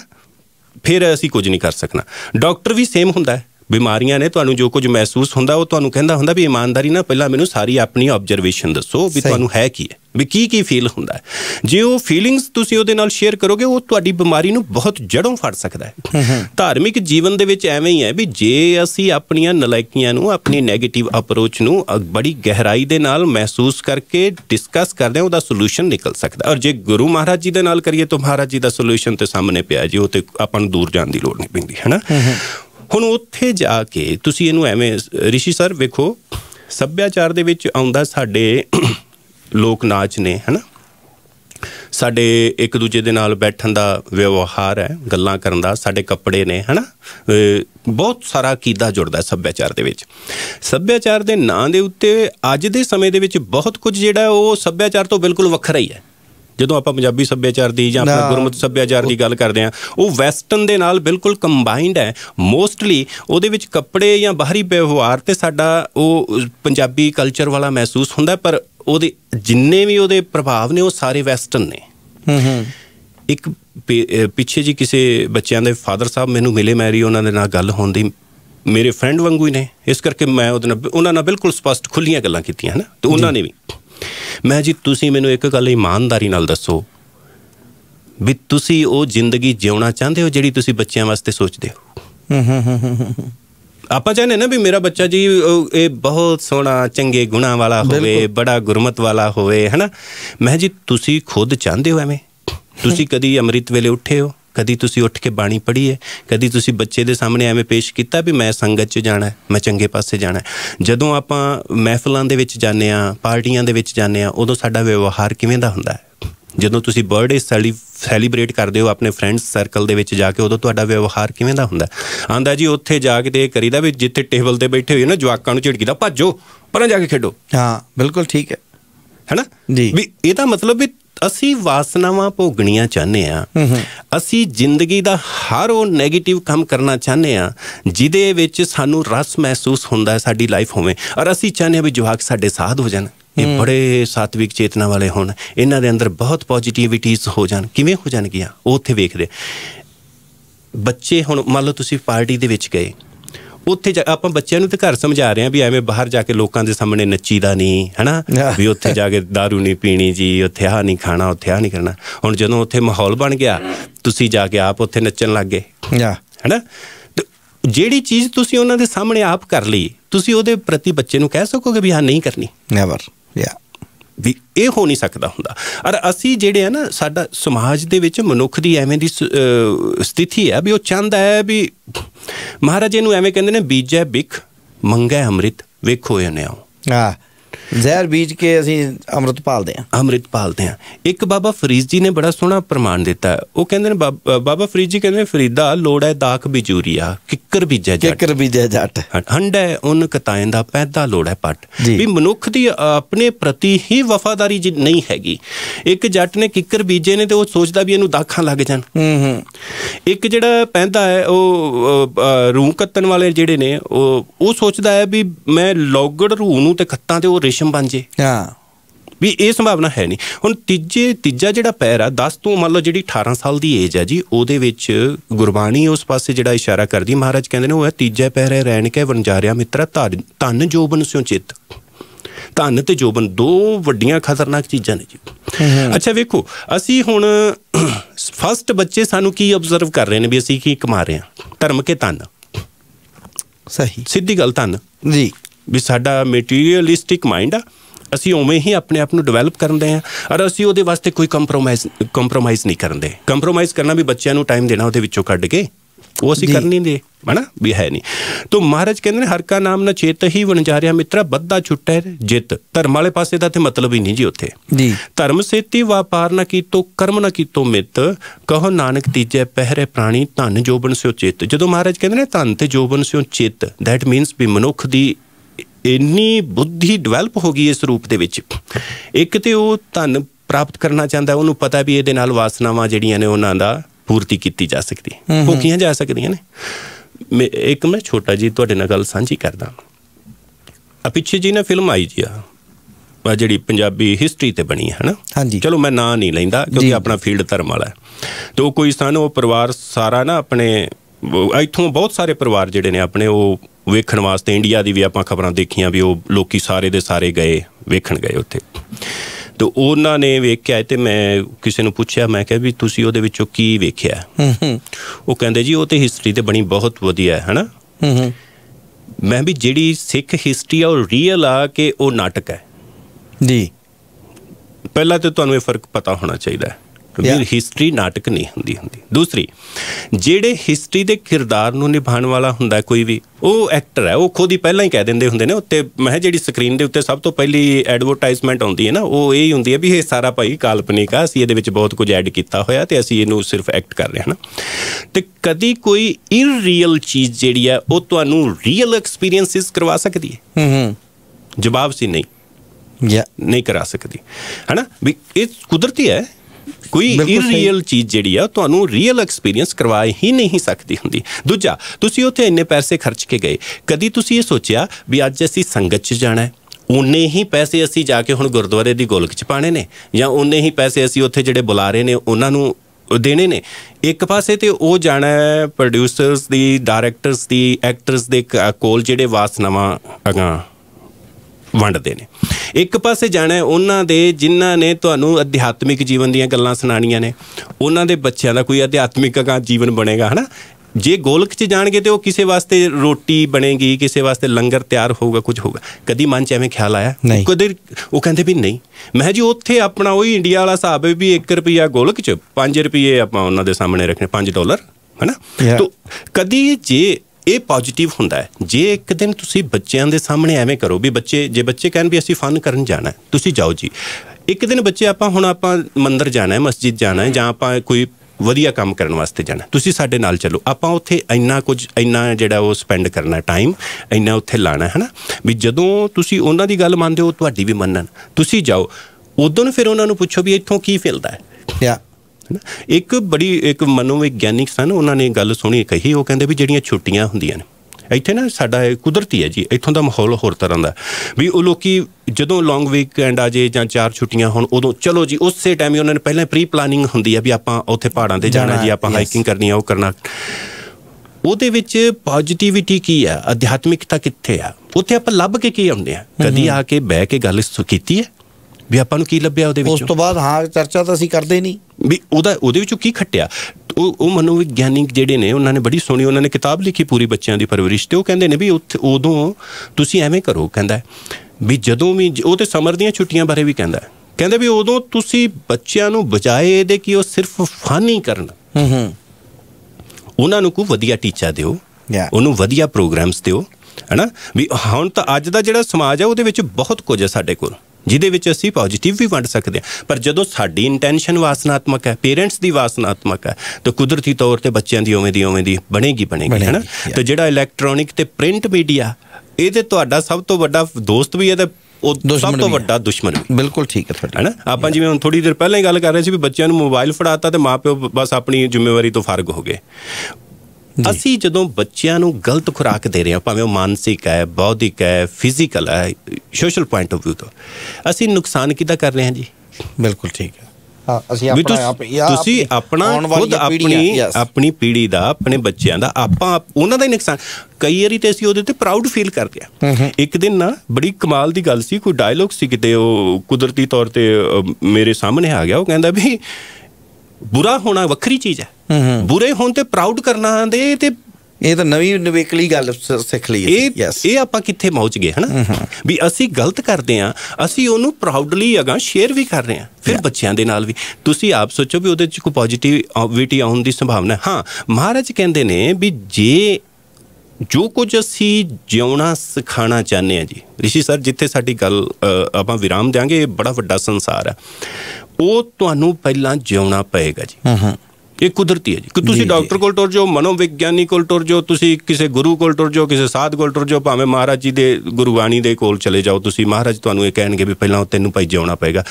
ਫਿਰ ਅਸੀਂ ਕੁਝ ਨਹੀਂ ਕਰ ਸਕਣਾ ਡਾਕਟਰ ਵੀ ਸੇਮ ਹੁੰਦਾ ਹੈ ਬਿਮਾਰੀਆਂ ਨੇ ਤੁਹਾਨੂੰ ਜੋ ਕੁਝ ਮਹਿਸੂਸ ਹੁੰਦਾ ਉਹ ਤੁਹਾਨੂੰ ਕਹਿੰਦਾ ਹੁੰਦਾ ਵੀ ਇਮਾਨਦਾਰੀ ਨਾਲ ਪਹਿਲਾਂ ਮੈਨੂੰ ਸਾਰੀ ਆਪਣੀ ਆਬਜ਼ਰਵੇਸ਼ਨ ਦੱਸੋ ਵੀ ਤੁਹਾਨੂੰ ਹੈ ਕੀ ਹੈ ਵੀ ਕੀ ਕੀ ਫੀਲ ਹੁੰਦਾ ਹੈ ਜੇ ਉਹ ਫੀਲਿੰਗਸ ਤੁਸੀਂ ਉਹਦੇ ਨਾਲ ਸ਼ੇਅਰ ਕਰੋਗੇ ਉਹ ਤੁਹਾਡੀ ਬਿਮਾਰੀ ਨੂੰ ਬਹੁਤ ਜੜੋਂ ਫੜ ਸਕਦਾ ਹੈ ਧਾਰਮਿਕ ਜੀਵਨ ਦੇ ਵਿੱਚ ਐਵੇਂ ਹੀ ਹੈ ਵੀ ਜੇ ਅਸੀਂ ਆਪਣੀਆਂ ਨਲਾਇਕੀਆਂ ਨੂੰ ਆਪਣੀ 네ਗੇਟਿਵ ਅਪਰੋਚ ਨੂੰ ਬੜੀ ਗਹਿਰਾਈ ਦੇ ਨਾਲ ਮਹਿਸੂਸ ਕਰਕੇ ਡਿਸਕਸ ਕਰਦੇ ਹਾਂ ਉਹਦਾ ਸੋਲੂਸ਼ਨ ਨਿਕਲ ਸਕਦਾ ਔਰ ਜੇ ਗੁਰੂ ਮਹਾਰਾਜ ਜੀ ਦੇ ਨਾਲ ਕਰੀਏ ਤਾਂ ਮਹਾਰਾਜ ਜੀ ਦਾ ਸੋਲੂਸ਼ਨ ਤੇ ਸਾਹਮਣੇ ਪਿਆ ਜੀ ਉਹ ਤੇ ਆਪਾਂ ਨੂੰ ਦੂਰ ਜਾਣ ਦੀ ਲੋੜ ਨਹੀਂ ਪੈਂਦੀ ਹੈ ਨਾ ਹੁਣ ਉੱਥੇ ਜਾ ਕੇ ਤੁਸੀਂ ਇਹਨੂੰ ਐਵੇਂ ਰਿਸ਼ੀ ਸਰ ਵੇਖੋ ਸੱਭਿਆਚਾਰ ਦੇ ਵਿੱਚ ਆਉਂਦਾ ਸਾਡੇ ਲੋਕ ਨਾਚ ਨੇ ਹਨਾ ਸਾਡੇ ਇੱਕ ਦੂਜੇ ਦੇ ਨਾਲ ਬੈਠਣ ਦਾ ਵਿਵਹਾਰ ਹੈ ਗੱਲਾਂ ਕਰਨ ਦਾ ਸਾਡੇ ਕੱਪੜੇ ਨੇ ਹਨਾ ਬਹੁਤ ਸਾਰਾ ਕੀਦਾ ਜੁੜਦਾ ਸੱਭਿਆਚਾਰ ਦੇ ਵਿੱਚ ਸੱਭਿਆਚਾਰ ਦੇ ਨਾਂ ਦੇ ਉੱਤੇ ਅੱਜ ਦੇ ਸਮੇਂ ਦੇ ਵਿੱਚ ਬਹੁਤ ਕੁਝ ਜਿਹੜਾ ਉਹ ਸੱਭਿਆਚਾਰ ਤੋਂ ਬਿਲਕੁਲ ਵੱਖਰਾ ਹੀ ਹੈ ਜਦੋਂ ਆਪਾਂ ਪੰਜਾਬੀ ਸੱਭਿਆਚਾਰ ਦੀ ਜਾਂ ਆਪਣਾ ਗੁਰਮਤ ਸੱਭਿਆਚਾਰ ਦੀ ਗੱਲ ਕਰਦੇ ਆ ਉਹ ਵੈਸਟਰਨ ਦੇ ਨਾਲ ਬਿਲਕੁਲ ਕੰਬਾਈਨਡ ਹੈ ਮੋਸਟਲੀ ਉਹਦੇ ਵਿੱਚ ਕੱਪੜੇ ਜਾਂ ਬਾਹਰੀ ਵਿਵਹਾਰ ਤੇ ਸਾਡਾ ਉਹ ਪੰਜਾਬੀ ਕਲਚਰ ਵਾਲਾ ਮਹਿਸੂਸ ਹੁੰਦਾ ਪਰ ਉਹਦੇ ਜਿੰਨੇ ਵੀ ਉਹਦੇ ਪ੍ਰਭਾਵ ਨੇ ਉਹ ਸਾਰੇ ਵੈਸਟਰਨ ਨੇ ਹੂੰ ਹੂੰ ਇੱਕ ਪਿੱਛੇ ਜੀ ਕਿਸੇ ਬੱਚਿਆਂ ਦੇ ਫਾਦਰ ਸਾਹਿਬ ਮੈਨੂੰ ਮਿਲੇ ਮੈਰੀ ਉਹਨਾਂ ਦੇ ਨਾਲ ਗੱਲ ਹੁੰਦੀ ਮੇਰੇ ਫਰੈਂਡ ਵਾਂਗੂ ਹੀ ਨੇ ਇਸ ਕਰਕੇ ਮੈਂ ਨਾਲ ਉਹਨਾਂ ਨਾਲ ਬਿਲਕੁਲ ਸਪਸ਼ਟ ਖੁੱਲੀਆਂ ਗੱਲਾਂ ਕੀਤੀਆਂ ਹਨ ਤੇ ਉਹਨਾਂ ਨੇ ਵੀ ਮੈਂ ਜੀ ਤੁਸੀਂ ਮੈਨੂੰ ਇੱਕ ਗੱਲ ਇਮਾਨਦਾਰੀ ਨਾਲ ਦੱਸੋ ਵੀ ਤੁਸੀਂ ਉਹ ਜ਼ਿੰਦਗੀ ਜਿਉਣਾ ਚਾਹੁੰਦੇ ਹੋ ਜਿਹੜੀ ਤੁਸੀਂ ਬੱਚਿਆਂ ਵਾਸਤੇ ਸੋਚਦੇ ਹੋ ਆਪਾਂ ਜਾਣੇ ਨਾ ਵੀ ਮੇਰਾ ਬੱਚਾ ਜੀ ਇਹ ਬਹੁਤ ਸੋਹਣਾ ਚੰਗੇ ਗੁਣਾ ਵਾਲਾ ਹੋਵੇ ਬੜਾ ਗੁਰਮਤ ਵਾਲਾ ਹੋਵੇ ਹਨਾ ਮੈਂ ਜੀ ਤੁਸੀਂ ਖੁਦ ਚਾਹੁੰਦੇ ਹੋ ਐਵੇਂ ਤੁਸੀਂ ਕਦੀ ਅੰਮ੍ਰਿਤ ਵੇਲੇ ਉੱਠੇ ਹੋ ਕਦੀ ਤੁਸੀਂ ਉੱਠ ਕੇ ਬਾਣੀ ਪੜ੍ਹੀ ਹੈ ਕਦੀ ਤੁਸੀਂ ਬੱਚੇ ਦੇ ਸਾਹਮਣੇ ਐਵੇਂ ਪੇਸ਼ ਕੀਤਾ ਵੀ ਮੈਂ ਸੰਗਤ 'ਚ ਜਾਣਾ ਹੈ ਮੈਂ ਚੰਗੇ ਪਾਸੇ ਜਾਣਾ ਹੈ ਜਦੋਂ ਆਪਾਂ ਮਹਿਫਲਾਂ ਦੇ ਵਿੱਚ ਜਾਂਦੇ ਆ ਪਾਰਟੀਆਂ ਦੇ ਵਿੱਚ ਜਾਂਦੇ ਆ ਉਦੋਂ ਸਾਡਾ ਵਿਵਹਾਰ ਕਿਵੇਂ ਦਾ ਹੁੰਦਾ ਹੈ ਜਦੋਂ ਤੁਸੀਂ ਬਰਥਡੇ ਸੈਲੀਬ੍ਰੇਟ ਕਰਦੇ ਹੋ ਆਪਣੇ ਫਰੈਂਡਸ ਸਰਕਲ ਦੇ ਵਿੱਚ ਜਾ ਕੇ ਉਦੋਂ ਤੁਹਾਡਾ ਵਿਵਹਾਰ ਕਿਵੇਂ ਦਾ ਹੁੰਦਾ ਆਂਦਾ ਜੀ ਉੱਥੇ ਜਾ ਕੇ ਤੇ ਕਰੀਦਾ ਵੀ ਜਿੱਥੇ ਟੇਬਲ ਤੇ ਬੈਠੇ ਹੋਏ ਨਾ ਜਵਾਕਾਂ ਨੂੰ ਝਿੜਕੀਦਾ ਭੱਜੋ ਪਰਾਂ ਜਾ ਕੇ ਖੇਡੋ ਹਾਂ ਬਿਲਕੁਲ ਠੀਕ ਹੈ ਹੈਨਾ ਜੀ ਵੀ ਇਹਦਾ ਮਤਲਬ ਵੀ ਅਸੀਂ ਵਾਸਨਾਵਾਂ ਭੋਗਣੀਆਂ ਚਾਹੁੰਦੇ ਆ ਅਸੀਂ ਜ਼ਿੰਦਗੀ ਦਾ ਹਰ ਉਹ 네ਗੇਟਿਵ ਕੰਮ ਕਰਨਾ ਚਾਹੁੰਦੇ ਆ ਜਿਹਦੇ ਵਿੱਚ ਸਾਨੂੰ ਰਸ ਮਹਿਸੂਸ ਹੁੰਦਾ ਹੈ ਸਾਡੀ ਲਾਈਫ ਹੋਵੇ ਔਰ ਅਸੀਂ ਚਾਹੁੰਦੇ ਆ ਵੀ ਜਵਾਕ ਸਾਡੇ ਸਾਥ ਹੋ ਜਾਣ ਇਹ ਬੜੇ ਸਾਤਵਿਕ ਚੇਤਨਾ ਵਾਲੇ ਹੋਣ ਇਹਨਾਂ ਦੇ ਅੰਦਰ ਬਹੁਤ ਪੋਜ਼ਿਟਿਵਿਟੀਜ਼ ਹੋ ਜਾਣ ਕਿਵੇਂ ਹੋ ਜਾਣਗੀਆਂ ਉਹ ਉੱਥੇ ਵੇਖਦੇ ਬੱਚੇ ਹੁਣ ਮੰਨ ਲਓ ਤੁਸੀਂ ਪਾਰਟੀ ਦੇ ਵਿੱਚ ਗਏ ਉੱਥੇ ਆਪਾਂ ਬੱਚਿਆਂ ਨੂੰ ਤੇ ਘਰ ਸਮਝਾ ਰਹੇ ਆ ਵੀ ਐਵੇਂ ਬਾਹਰ ਜਾ ਕੇ ਲੋਕਾਂ ਦੇ ਸਾਹਮਣੇ ਨੱਚੀਦਾ ਨਹੀਂ ਹਨਾ ਵੀ ਉੱਥੇ ਜਾ ਕੇ दारू ਨਹੀਂ ਪੀਣੀ ਜੀ ਉੱਥੇ ਆ ਨਹੀਂ ਖਾਣਾ ਉੱਥੇ ਆ ਨਹੀਂ ਕਰਨਾ ਹੁਣ ਜਦੋਂ ਉੱਥੇ ਮਾਹੌਲ ਬਣ ਗਿਆ ਤੁਸੀਂ ਜਾ ਕੇ ਆਪ ਉੱਥੇ ਨੱਚਣ ਲੱਗ ਗਏ ਹਨਾ ਜਿਹੜੀ ਚੀਜ਼ ਤੁਸੀਂ ਉਹਨਾਂ ਦੇ ਸਾਹਮਣੇ ਆਪ ਕਰ ਲਈ ਤੁਸੀਂ ਉਹਦੇ ਪ੍ਰਤੀ ਬੱਚੇ ਨੂੰ ਕਹਿ ਸਕੋਗੇ ਵੀ ਹਾਂ ਨਹੀਂ ਕਰਨੀ ਨੈਵਰ ਯਾ ਵੀ ਇਹ ਹੋ ਨਹੀਂ ਸਕਦਾ ਹੁੰਦਾ ਅਰ ਅਸੀਂ ਜਿਹੜੇ ਆ ਨਾ ਸਾਡਾ ਸਮਾਜ ਦੇ ਵਿੱਚ ਮਨੁੱਖ ਦੀ ਐਵੇਂ ਦੀ ਸਥਿਤੀ ਹੈ ਵੀ ਉਹ ਚਾਹੁੰਦਾ ਹੈ ਵੀ ਮਹਾਰਾਜੇ ਨੂੰ ਐਵੇਂ ਕਹਿੰਦੇ ਨੇ ਬੀਜੈ ਬਿਖ ਮੰਗੈ ਅੰਮ੍ਰਿਤ ਵੇਖੋ ਇਹਨੇ ਆ ਜ਼ਹਿਰ ਬੀਜ ਕੇ ਅਸੀਂ ਅੰਮ੍ਰਿਤ ਪਾਲਦੇ ਆ ਅੰਮ੍ਰਿਤ ਪਾਲਦੇ ਆ ਇੱਕ ਬਾਬਾ ਫਰੀਦ ਜੀ ਨੇ ਬੜਾ ਸੋਹਣਾ ਪ੍ਰਮਾਣ ਦਿੱਤਾ ਉਹ ਕਹਿੰਦੇ ਨੇ ਬਾਬਾ ਫਰੀਦ ਜੀ ਕਹਿੰਦੇ ਫਰੀਦਾ ਲੋੜ ਹੈ ਦਾਖ ਬਿਜੂਰੀਆ ਕਿੱਕਰ ਬੀਜਿਆ ਜੱਟ ਕਿੱਕਰ ਬੀਜਿਆ ਜੱਟ ਹੰਡਾ ਉਹਨਾਂ ਕਤਾਇਨ ਦਾ ਪੈਦਾ ਲੋੜ ਹੈ ਪੱਟ ਵੀ ਮਨੁੱਖ ਦੀ ਆਪਣੇ ਪ੍ਰਤੀ ਹੀ ਵਫਾਦਾਰੀ ਨਹੀਂ ਹੈਗੀ ਇੱਕ ਜੱਟ ਨੇ ਕਿੱਕਰ ਬੀਜੇ ਨੇ ਤੇ ਉਹ ਸੋਚਦਾ ਵੀ ਇਹਨੂੰ ਦਾਖਾਂ ਲੱਗ ਜਾਣ ਹੂੰ ਹੂੰ ਇੱਕ ਜਿਹੜਾ ਪੈਂਦਾ ਹੈ ਉਹ ਰੂਹ ਕੱਤਣ ਵਾਲੇ ਜਿਹੜੇ ਨੇ ਉਹ ਉਹ ਸੋਚਦਾ ਹੈ ਵੀ ਮੈਂ ਲੋਗੜ ਰੂਹ ਨੂੰ ਤੇ ਖੱਤਾਂ ਤੇ ਉਹ ਰੇਸ਼ਮ ਬਣ ਜੇ ਹਾਂ ਵੀ ਇਹ ਸੰਭਾਵਨਾ ਹੈ ਨਹੀਂ ਹੁਣ ਤੀਜੇ ਤੀਜਾ ਜਿਹੜਾ ਪੈਰ ਆ 10 ਤੋਂ ਮੰਨ ਲਓ ਜਿਹੜੀ 18 ਸਾਲ ਦੀ ਏਜ ਹੈ ਜੀ ਉਹਦੇ ਵਿੱਚ ਗੁਰਬਾਣੀ ਉਸ ਪਾਸੇ ਜਿਹੜਾ ਇਸ਼ਾਰਾ ਕਰਦੀ ਮਹਾਰਾਜ ਕਹਿੰਦੇ ਨੇ ਉਹ ਹੈ ਤੀਜੇ ਪੈਰੇ ਰੈਣਕੇ ਕੇ ਵਣਜਾਰਿਆ ਮਿੱਤਰਾ ਤਨ ਜੋਬਨ ਸਿਓ ਚਿੱਤ ਤਨ ਤੇ ਜੋਬਨ ਦੋ ਵੱਡੀਆਂ ਖਤਰਨਾਕ ਚੀਜ਼ਾਂ ਨੇ ਜੀ ਅੱਛਾ ਵੇਖੋ ਅਸੀਂ ਹੁਣ ਫਸਟ ਬੱਚੇ ਸਾਨੂੰ ਕੀ ਆਬਜ਼ਰਵ ਕਰ ਰਹੇ ਨੇ ਵੀ ਅਸੀਂ ਕੀ ਕਮਾ ਰਹੇ ਹਾਂ ਧਰਮ ਕੇ ਤਨ ਸਹੀ ਸਿੱਧੀ ਗੱਲ ਤਨ ਜੀ ਵੀ ਸਾਡਾ ਮਟੀਰੀਅਲਿਸਟਿਕ ਮਾਈਂਡ ਆ ਅਸੀਂ ਉਵੇਂ ਹੀ ਆਪਣੇ ਆਪ ਨੂੰ ਡਿਵੈਲਪ ਕਰਦੇ ਆਂ ਔਰ ਅਸੀਂ ਉਹਦੇ ਵਾਸਤੇ ਕੋਈ ਕੰਪਰੋਮਾਈਜ਼ ਕੰਪਰੋਮਾਈਜ਼ ਨਹੀਂ ਕਰਦੇ ਕੰਪਰੋਮਾਈਜ਼ ਕਰਨਾ ਵੀ ਬੱਚਿਆਂ ਨੂੰ ਟਾਈਮ ਦੇਣਾ ਉਹਦੇ ਵਿੱਚੋਂ ਕੱਢ ਕੇ ਉਹ ਅਸੀਂ ਕਰਨੀ ਨਹੀਂ ਹਨਾ ਵੀ ਹੈ ਨਹੀਂ ਤੋਂ ਮਹਾਰਾਜ ਕਹਿੰਦੇ ਨੇ ਹਰ ਕਾ ਨਾਮ ਨਾ ਚੇਤ ਹੀ ਵਣਜਾਰਿਆ ਮਿੱਤਰਾ ਬੱਦਾ ਛੁੱਟੈ ਜਿੱਤ ਧਰਮ ਵਾਲੇ ਪਾਸੇ ਦਾ ਤੇ ਮਤਲਬ ਹੀ ਨਹੀਂ ਜੀ ਉੱਥੇ ਜੀ ਧਰਮ ਸੇਤੀ ਵਪਾਰ ਨਾ ਕੀਤੋ ਕਰਮ ਨਾ ਕੀਤੋ ਮਿੱਤ ਕਹੋ ਨਾਨਕ ਤੀਜੇ ਪਹਿਰੇ ਪ੍ਰਾਣੀ ਧਨ ਜੋਬਨ ਸਿਓ ਚੇਤ ਜਦੋਂ ਮਹਾਰਾਜ ਕਹਿੰਦੇ ਨੇ ਧਨ ਤੇ ਜੋਬਨ ਸਿਓ ਚੇਤ ਥੈਟ ਮੀਨਸ ਵੀ ਮਨੁੱਖ ਦੀ ਇੰਨੀ ਬੁੱਧੀ ਡਿਵੈਲਪ ਹੋ ਗਈ ਇਸ ਰੂਪ ਦੇ ਵਿੱਚ ਇੱਕ ਤੇ ਉਹ ਧਨ ਪ੍ਰਾਪਤ ਕਰਨਾ ਚਾਹੁੰਦਾ ਉਹਨੂੰ ਪਤਾ ਵੀ ਇਹਦੇ ਨਾਲ ਵਾਸਨਾਵਾਂ ਜਿਹੜੀਆਂ ਨੇ ਉਹਨਾਂ ਦਾ ਪੂਰਤੀ ਕੀਤੀ ਜਾ ਸਕਦੀ ਭੁੱਖੀਆਂ ਜਾ ਸਕਦੀਆਂ ਨੇ ਇੱਕ ਮੈਂ ਛੋਟਾ ਜੀ ਤੁਹਾਡੇ ਨਾਲ ਗੱਲ ਸਾਂਝੀ ਕਰਦਾ ਆ ਪਿੱਛੇ ਜੀ ਨਾ ਫਿਲਮ ਆਈ ਜੀ ਆ ਵਾ ਜਿਹੜੀ ਪੰਜਾਬੀ ਹਿਸਟਰੀ ਤੇ ਬਣੀ ਹੈ ਹਨਾ ਚਲੋ ਮੈਂ ਨਾਂ ਨਹੀਂ ਲੈਂਦਾ ਕਿਉਂਕਿ ਆਪਣਾ ਫੀਲਡ ਧਰਮ ਵਾਲਾ ਹੈ ਤੇ ਉਹ ਕੋਈ ਸਾਨੂੰ ਉਹ ਪਰਿਵਾਰ ਸਾਰਾ ਨਾ ਆਪਣੇ ਇੱਥੋਂ ਬਹੁਤ ਸਾਰੇ ਪਰਿਵਾਰ ਜਿਹੜੇ ਨੇ ਆਪਣੇ ਉਹ ਵੇਖਣ ਵਾਸਤੇ ਇੰਡੀਆ ਦੀ ਵੀ ਆਪਾਂ ਖਬਰਾਂ ਦੇਖੀਆਂ ਵੀ ਉਹ ਲੋਕੀ ਸਾਰੇ ਦੇ ਸਾਰੇ ਗਏ ਵੇਖਣ ਗਏ ਉੱਥੇ ਤੇ ਉਹਨਾਂ ਨੇ ਵੇਖਿਆ ਤੇ ਮੈਂ ਕਿਸੇ ਨੂੰ ਪੁੱਛਿਆ ਮੈਂ ਕਿਹਾ ਵੀ ਤੁਸੀਂ ਉਹਦੇ ਵਿੱਚੋਂ ਕੀ ਵੇਖਿਆ ਉਹ ਕਹਿੰਦੇ ਜੀ ਉਹ ਤੇ ਹਿਸਟਰੀ ਤੇ ਬਣੀ ਬਹੁਤ ਵਧੀਆ ਹੈ ਹਨਾ ਮੈਂ ਵੀ ਜਿਹੜੀ ਸਿੱਖ ਹਿਸਟਰੀ ਆ ਉਹ ਰੀਅਲ ਆ ਕਿ ਉਹ ਨਾਟਕ ਹੈ ਜੀ ਪਹਿਲਾਂ ਤੇ ਤੁਹਾਨੂੰ ਇਹ ਫਰਕ ਪਤਾ ਹੋਣਾ ਚਾਹੀਦਾ ਹੈ ਵੀਰ ਹਿਸਟਰੀ ਨਾਟਕ ਨਹੀਂ ਹੁੰਦੀ ਹੁੰਦੀ ਦੂਸਰੀ ਜਿਹੜੇ ਹਿਸਟਰੀ ਦੇ ਕਿਰਦਾਰ ਨੂੰ ਨਿਭਾਉਣ ਵਾਲਾ ਹੁੰਦਾ ਕੋਈ ਵੀ ਉਹ ਐਕਟਰ ਹੈ ਉਹ ਖੁਦ ਹੀ ਪਹਿਲਾਂ ਹੀ ਕਹਿ ਦਿੰਦੇ ਹੁੰਦੇ ਨੇ ਉੱਤੇ ਮੈਂ ਜਿਹੜੀ ਸਕਰੀਨ ਦੇ ਉੱਤੇ ਸਭ ਤੋਂ ਪਹਿਲੀ ਐਡਵਰਟਾਈਜ਼ਮੈਂਟ ਆਉਂਦੀ ਹੈ ਨਾ ਉਹ ਇਹ ਹੀ ਹੁੰਦੀ ਹੈ ਵੀ ਇਹ ਸਾਰਾ ਭਾਈ ਕਾਲਪਨਿਕ ਆ ਅਸੀਂ ਇਹਦੇ ਵਿੱਚ ਬਹੁਤ ਕੁਝ ਐਡ ਕੀਤਾ ਹੋਇਆ ਤੇ ਅਸੀਂ ਇਹਨੂੰ ਸਿਰਫ ਐਕਟ ਕਰ ਰਹੇ ਹਾਂ ਨਾ ਤੇ ਕਦੀ ਕੋਈ ਇਰਰੀਅਲ ਚੀਜ਼ ਜਿਹੜੀ ਹੈ ਉਹ ਤੁਹਾਨੂੰ ਰੀਅਲ ਐਕਸਪੀਰੀਐਂਸਿਸ ਕਰਵਾ ਸਕਦੀ ਹੈ ਹੂੰ ਹੂੰ ਜਵਾਬ ਸੀ ਨਹੀਂ ਯਾ ਨਹੀਂ ਕਰਾ ਸਕਦੀ ਹੈਨਾ ਵੀ ਇਹ ਕੁਦਰਤੀ ਹੈ ਕੋਈ ਇਰੀਅਲ ਚੀਜ਼ ਜਿਹੜੀ ਆ ਤੁਹਾਨੂੰ ਰੀਅਲ ਐਕਸਪੀਰੀਅੰਸ ਕਰਵਾ ਹੀ ਨਹੀਂ ਸਕਦੀ ਹੁੰਦੀ ਦੂਜਾ ਤੁਸੀਂ ਉੱਥੇ ਇੰਨੇ ਪੈਸੇ ਖਰਚ ਕੇ ਗਏ ਕਦੀ ਤੁਸੀਂ ਇਹ ਸੋਚਿਆ ਵੀ ਅੱਜ ਅਸੀਂ ਸੰਗਤ 'ਚ ਜਾਣਾ ਹੈ ਉਨੇ ਹੀ ਪੈਸੇ ਅਸੀਂ ਜਾ ਕੇ ਹੁਣ ਗੁਰਦੁਆਰੇ ਦੀ ਗੋਲਕ 'ਚ ਪਾਣੇ ਨੇ ਜਾਂ ਉਨੇ ਹੀ ਪੈਸੇ ਅਸੀਂ ਉੱਥੇ ਜਿਹੜੇ ਬੁਲਾਰੇ ਨੇ ਉਹਨਾਂ ਨੂੰ ਦੇਣੇ ਨੇ ਇੱਕ ਪਾਸੇ ਤੇ ਉਹ ਜਾਣਾ ਹੈ ਪ੍ਰੋਡਿਊਸਰਸ ਦੀ ਡਾਇਰੈਕਟਰਸ ਦੀ ਐਕਟਰਸ ਦੇ ਕੋਲ ਜਿਹੜੇ ਵਾਸਨਾਵਾ ਅਗਾ ਵੰਡਦੇ ਨੇ ਇੱਕ ਪਾਸੇ ਜਾਣਾ ਹੈ ਉਹਨਾਂ ਦੇ ਜਿਨ੍ਹਾਂ ਨੇ ਤੁਹਾਨੂੰ ਅਧਿਆਤਮਿਕ ਜੀਵਨ ਦੀਆਂ ਗੱਲਾਂ ਸੁਣਾਣੀਆਂ ਨੇ ਉਹਨਾਂ ਦੇ ਬੱਚਿਆਂ ਦਾ ਕੋਈ ਅਧਿਆਤਮਿਕ ਜੀਵਨ ਬਣੇਗਾ ਹਨਾ ਜੇ ਗੋਲਕ 'ਚ ਜਾਣਗੇ ਤੇ ਉਹ ਕਿਸੇ ਵਾਸਤੇ ਰੋਟੀ ਬਣੇਗੀ ਕਿਸੇ ਵਾਸਤੇ ਲੰਗਰ ਤਿਆਰ ਹੋਊਗਾ ਕੁਝ ਹੋਊਗਾ ਕਦੀ ਮਨ 'ਚ ਐਵੇਂ ਖਿਆਲ ਆਇਆ ਕਦੇ ਉਹ ਕਹਿੰਦੇ ਵੀ ਨਹੀਂ ਮੈਂ ਜੀ ਉੱਥੇ ਆਪਣਾ ਉਹੀ ਇੰਡੀਆ ਵਾਲਾ ਹਿਸਾਬ ਵੀ 1 ਰੁਪਿਆ ਗੋਲਕ 'ਚ 5 ਰੁਪਏ ਆਪਾਂ ਉਹਨਾਂ ਦੇ ਸਾਹਮਣੇ ਰੱਖਨੇ 5 ਡਾਲਰ ਹਨਾ ਤਾਂ ਕਦੀ ਜੇ ਇਹ ਪੋਜ਼ਿਟਿਵ ਹੁੰਦਾ ਹੈ ਜੇ ਇੱਕ ਦਿਨ ਤੁਸੀਂ ਬੱਚਿਆਂ ਦੇ ਸਾਹਮਣੇ ਐਵੇਂ ਕਰੋ ਵੀ ਬੱਚੇ ਜੇ ਬੱਚੇ ਕਹਿਣ ਵੀ ਅਸੀਂ ਫਨ ਕਰਨ ਜਾਣਾ ਤੁਸੀਂ ਜਾਓ ਜੀ ਇੱਕ ਦਿਨ ਬੱਚੇ ਆਪਾਂ ਹੁਣ ਆਪਾਂ ਮੰਦਿਰ ਜਾਣਾ ਹੈ ਮਸਜਿਦ ਜਾਣਾ ਹੈ ਜਾਂ ਆਪਾਂ ਕੋਈ ਵਧੀਆ ਕੰਮ ਕਰਨ ਵਾਸਤੇ ਜਾਣਾ ਤੁਸੀਂ ਸਾਡੇ ਨਾਲ ਚੱਲੋ ਆਪਾਂ ਉੱਥੇ ਇੰਨਾ ਕੁਝ ਇੰਨਾ ਜਿਹੜਾ ਉਹ ਸਪੈਂਡ ਕਰਨਾ ਟਾਈਮ ਇੰਨਾ ਉੱਥੇ ਲਾਣਾ ਹੈ ਨਾ ਵੀ ਜਦੋਂ ਤੁਸੀਂ ਉਹਨਾਂ ਦੀ ਗੱਲ ਮੰਨਦੇ ਹੋ ਤੁਹਾਡੀ ਵੀ ਮੰਨਣ ਤੁਸੀਂ ਜਾਓ ਉਦੋਂ ਫਿਰ ਉਹਨਾਂ ਨੂੰ ਪੁੱਛੋ ਵੀ ਇੱਥੋਂ ਕੀ ਫੀਲਦਾ ਹੈ ਯਾ ਇੱਕ ਬੜੀ ਇੱਕ ਮਨੋਵਿਗਿਆਨਿਕ ਸਨ ਉਹਨਾਂ ਨੇ ਗੱਲ ਸੁਣੀ ਕਹੀ ਉਹ ਕਹਿੰਦੇ ਵੀ ਜਿਹੜੀਆਂ ਛੁੱਟੀਆਂ ਹੁੰਦੀਆਂ ਨੇ ਇੱਥੇ ਨਾ ਸਾਡਾ ਇਹ ਕੁਦਰਤੀ ਹੈ ਜੀ ਇੱਥੋਂ ਦਾ ਮਾਹੌਲ ਹੋਰ ਤਰ੍ਹਾਂ ਦਾ ਵੀ ਉਹ ਲੋਕੀ ਜਦੋਂ ਲੌਂਗ ਵੀਕਐਂਡ ਆ ਜੇ ਜਾਂ ਚਾਰ ਛੁੱਟੀਆਂ ਹੋਣ ਉਦੋਂ ਚਲੋ ਜੀ ਉਸੇ ਟਾਈਮ ਹੀ ਉਹਨਾਂ ਨੇ ਪਹਿਲਾਂ ਪ੍ਰੀ ਪਲਾਨਿੰਗ ਹੁੰਦੀ ਹੈ ਵੀ ਆਪਾਂ ਉੱਥੇ ਪਹਾੜਾਂ ਤੇ ਜਾਣਾ ਜੀ ਆਪਾਂ ਹਾਈਕਿੰਗ ਕਰਨੀ ਆ ਉਹ ਕਰਨਾ ਉਹਦੇ ਵਿੱਚ ਪੋਜ਼ਿਟਿਵਿਟੀ ਕੀ ਆ ਅਧਿਆਤਮਿਕਤਾ ਕਿੱਥੇ ਆ ਉੱਥੇ ਆਪਾਂ ਲੱਭ ਕੇ ਕੀ ਆਉਂਦੇ ਆ ਕਦੀ ਆ ਕੇ ਬਹਿ ਕੇ ਗੱਲ ਕੀਤੀ ਹੈ ਵੀ ਆਪਾਂ ਨੂੰ ਕੀ ਲੱਭਿਆ ਉਹਦੇ ਵਿੱਚ ਉਸ ਤੋਂ ਬਾਅਦ ਹਾਂ ਚਰਚਾ ਤਾਂ ਅਸੀਂ ਕਰਦੇ ਨਹੀਂ ਵੀ ਉਹਦਾ ਉਹਦੇ ਵਿੱਚੋਂ ਕੀ ਖੱਟਿਆ ਉਹ ਉਹ ਮਨੋਵਿਗਿਆਨਿਕ ਜਿਹੜੇ ਨੇ ਉਹਨਾਂ ਨੇ ਬੜੀ ਸੋਹਣੀ ਉਹਨਾਂ ਨੇ ਕਿਤਾਬ ਲਿਖੀ ਪੂਰੀ ਬੱਚਿਆਂ ਦੀ ਪਰਵਰਿਸ਼ ਤੇ ਉਹ ਕਹਿੰਦੇ ਨੇ ਵੀ ਉੱਥੇ ਉਦੋਂ ਤੁਸੀਂ ਐਵੇਂ ਕਰੋ ਕਹਿੰਦਾ ਵੀ ਜਦੋਂ ਵੀ ਉਹ ਤੇ ਸਮਰ ਦੀਆਂ ਛੁੱਟੀਆਂ ਬਾਰੇ ਵੀ ਕਹਿੰਦਾ ਕਹਿੰਦੇ ਵੀ ਉਦੋਂ ਤੁਸੀਂ ਬੱਚਿਆਂ ਨੂੰ ਬਚਾਏ ਇਹਦੇ ਕਿ ਉਹ ਸਿਰਫ ਫਾਨੀ ਕਰਨ ਹੂੰ ਹੂੰ ਉਹਨਾਂ ਨੂੰ ਕੋ ਵਧੀਆ ਟੀਚਾ ਦਿਓ ਉਹਨੂੰ ਵਧੀਆ ਪ੍ਰੋਗਰਾਮਸ ਦਿਓ ਹਨਾ ਵੀ ਹੁਣ ਤਾਂ ਅੱਜ ਦਾ ਜਿਹੜਾ ਸਮਾਜ ਹੈ ਉਹਦੇ ਵਿੱਚ ਬਹੁਤ ਕੁਝ ਹੈ ਸਾਡੇ ਕੋਲ ਜਿਹਦੇ ਵਿੱਚ ਅਸੀਂ ਪੋਜ਼ਿਟਿਵ ਵੀ ਵੰਡ ਸਕਦੇ ਹਾਂ ਪਰ ਜਦੋਂ ਸਾਡੀ ਇੰਟੈਂਸ਼ਨ ਵਾਸਨਾਤਮਕ ਹੈ ਪੇਰੈਂਟਸ ਦੀ ਵਾਸਨਾਤਮਕ ਹੈ ਤਾਂ ਕੁਦਰਤੀ ਤੌਰ ਤੇ ਬੱਚਿਆਂ ਦੀ ਉਵੇਂ ਦੀ ਉਵੇਂ ਦੀ ਬਣੇਗੀ ਬਣੇਗੀ ਹੈਨਾ ਤੇ ਜਿਹੜਾ ਇਲੈਕਟ੍ਰੋਨਿਕ ਤੇ ਪ੍ਰਿੰਟ ਮੀਡੀਆ ਇਹ ਤੇ ਤੁਹਾਡਾ ਸਭ ਤੋਂ ਵੱਡਾ ਦੋਸਤ ਵੀ ਹੈ ਤੇ ਉਹ ਸਭ ਤੋਂ ਵੱਡਾ ਦੁਸ਼ਮਣ ਵੀ ਬਿਲਕੁਲ ਠੀਕ ਹੈ ਹੈ ਹੈਨਾ ਆਪਾਂ ਜਿਵੇਂ ਹੁਣ ਥੋੜੀ ਦੇਰ ਪਹਿਲਾਂ ਹੀ ਗੱਲ ਕਰ ਰਹੇ ਸੀ ਵੀ ਬੱਚਿਆਂ ਨੂੰ ਮੋਬਾਈਲ ਫੜਾਤਾ ਤੇ ਮਾਪਿਓ ਬਸ ਆਪਣੀ ਜ਼ਿੰਮੇਵਾਰੀ ਤੋਂ ਫਰਗ ਹੋ ਗਏ ਅਸੀਂ ਜਦੋਂ ਬੱਚਿਆਂ ਨੂੰ ਗਲਤ ਖੁਰਾਕ ਦੇ ਰਹੇ ਹਾਂ ਭਾਵੇਂ ਉਹ ਮਾਨਸਿਕ ਹੈ ਬੌਧਿਕ ਹੈ ਫਿਜ਼ੀਕਲ ਹੈ ਸੋਸ਼ਲ ਪੁਆਇੰਟ ਆਫ View ਤੋਂ ਅਸੀਂ ਨੁਕਸਾਨ ਕਿਦਾ ਕਰ ਰਹੇ ਹਾਂ ਜੀ ਬਿਲਕੁਲ ਠੀਕ ਹੈ ਹਾਂ ਅਸੀਂ ਆਪਣਾ ਤੁਸੀਂ ਆਪਣਾ ਖੁਦ ਆਪਣੀ ਆਪਣੀ ਪੀੜੀ ਦਾ ਆਪਣੇ ਬੱਚਿਆਂ ਦਾ ਆਪਾਂ ਉਹਨਾਂ ਦਾ ਹੀ ਨੁਕਸਾਨ ਕਈ ਵਾਰੀ ਤੇ ਅਸੀਂ ਉਹਦੇ ਤੇ ਪ੍ਰਾਊਡ ਫੀਲ ਕਰਦੇ ਆ ਇੱਕ ਦਿਨ ਨਾ ਬੜੀ ਕਮਾਲ ਦੀ ਗੱਲ ਸੀ ਕੋਈ ਡਾਇਲੌਗ ਸੀ ਕਿਤੇ ਉਹ ਕੁਦਰਤੀ ਤੌਰ ਤੇ ਮੇਰੇ ਸਾਹਮਣੇ ਆ ਗਿਆ ਉਹ ਕਹਿੰਦਾ ਵੀ ਬੁਰਾ ਹੋਣਾ ਵੱਖਰੀ ਚੀਜ਼ ਹੈ ਬੁਰੇ ਹੋਣ ਤੇ ਪ੍ਰਾਊਡ ਕਰਨਾ ਦੇ ਤੇ ਇਹ ਤਾਂ ਨਵੀਂ ਨਵੇਕਲੀ ਗੱਲ ਸਿੱਖ ਲਈ ਇਹ ਯੈਸ ਇਹ ਆਪਾਂ ਕਿੱਥੇ ਪਹੁੰਚ ਗਏ ਹਨਾ ਵੀ ਅਸੀਂ ਗਲਤ ਕਰਦੇ ਆ ਅਸੀਂ ਉਹਨੂੰ ਪ੍ਰਾਊਡਲੀ ਅਗਾ ਸ਼ੇਅਰ ਵੀ ਕਰ ਰਹੇ ਆ ਫਿਰ ਬੱਚਿਆਂ ਦੇ ਨਾਲ ਵੀ ਤੁਸੀਂ ਆਪ ਸੋਚੋ ਵੀ ਉਹਦੇ ਚ ਕੋਈ ਪੋਜ਼ਿਟਿਵਿਟੀ ਆਉਣ ਦੀ ਸੰਭਾਵਨਾ ਹਾਂ ਮਹਾਰਾਜ ਕਹਿੰਦੇ ਨੇ ਵੀ ਜੇ ਜੋ ਕੁਝ ਅਸੀਂ ਜਿਉਣਾ ਸਿਖਾਣਾ ਚਾਹੁੰਦੇ ਆ ਜੀ ਰਿਸ਼ੀ ਸਰ ਜਿੱਥੇ ਸਾਡੀ ਗੱਲ ਆਪਾਂ ਵਿਰਾਮ ਦੇਾਂਗੇ ਇਹ ਬੜਾ ਵੱਡਾ ਸੰਸਾਰ ਆ ਉਹ ਤੁਹਾਨੂੰ ਪਹਿਲਾਂ ਜਿਉਣਾ ਪਏਗਾ ਜੀ ਹਾਂ ਹਾਂ ਇਹ ਕੁਦਰਤੀ ਹੈ ਜੀ ਕਿ ਤੁਸੀਂ ਡਾਕਟਰ ਕੋਲ ਟੁਰ ਜਾਓ ਮਨੋਵਿਗਿਆਨੀ ਕੋਲ ਟੁਰ ਜਾਓ ਤੁਸੀਂ ਕਿਸੇ ਗੁਰੂ ਕੋਲ ਟੁਰ ਜਾਓ ਕਿਸੇ ਸਾਧ ਕੋਲ ਟੁਰ ਜਾਓ ਭਾਵੇਂ ਮਹਾਰਾਜ ਜੀ ਦੇ ਗੁਰਬਾਣੀ ਦੇ ਕੋਲ ਚਲੇ ਜਾਓ ਤੁਸੀਂ ਮਹਾਰਾਜ ਤੁਹਾਨੂੰ ਇਹ ਕਹਿਣਗੇ ਵੀ ਪਹਿਲਾਂ ਤੈਨੂੰ ਭਾਈ ਜਿਉਣਾ ਪਏਗਾ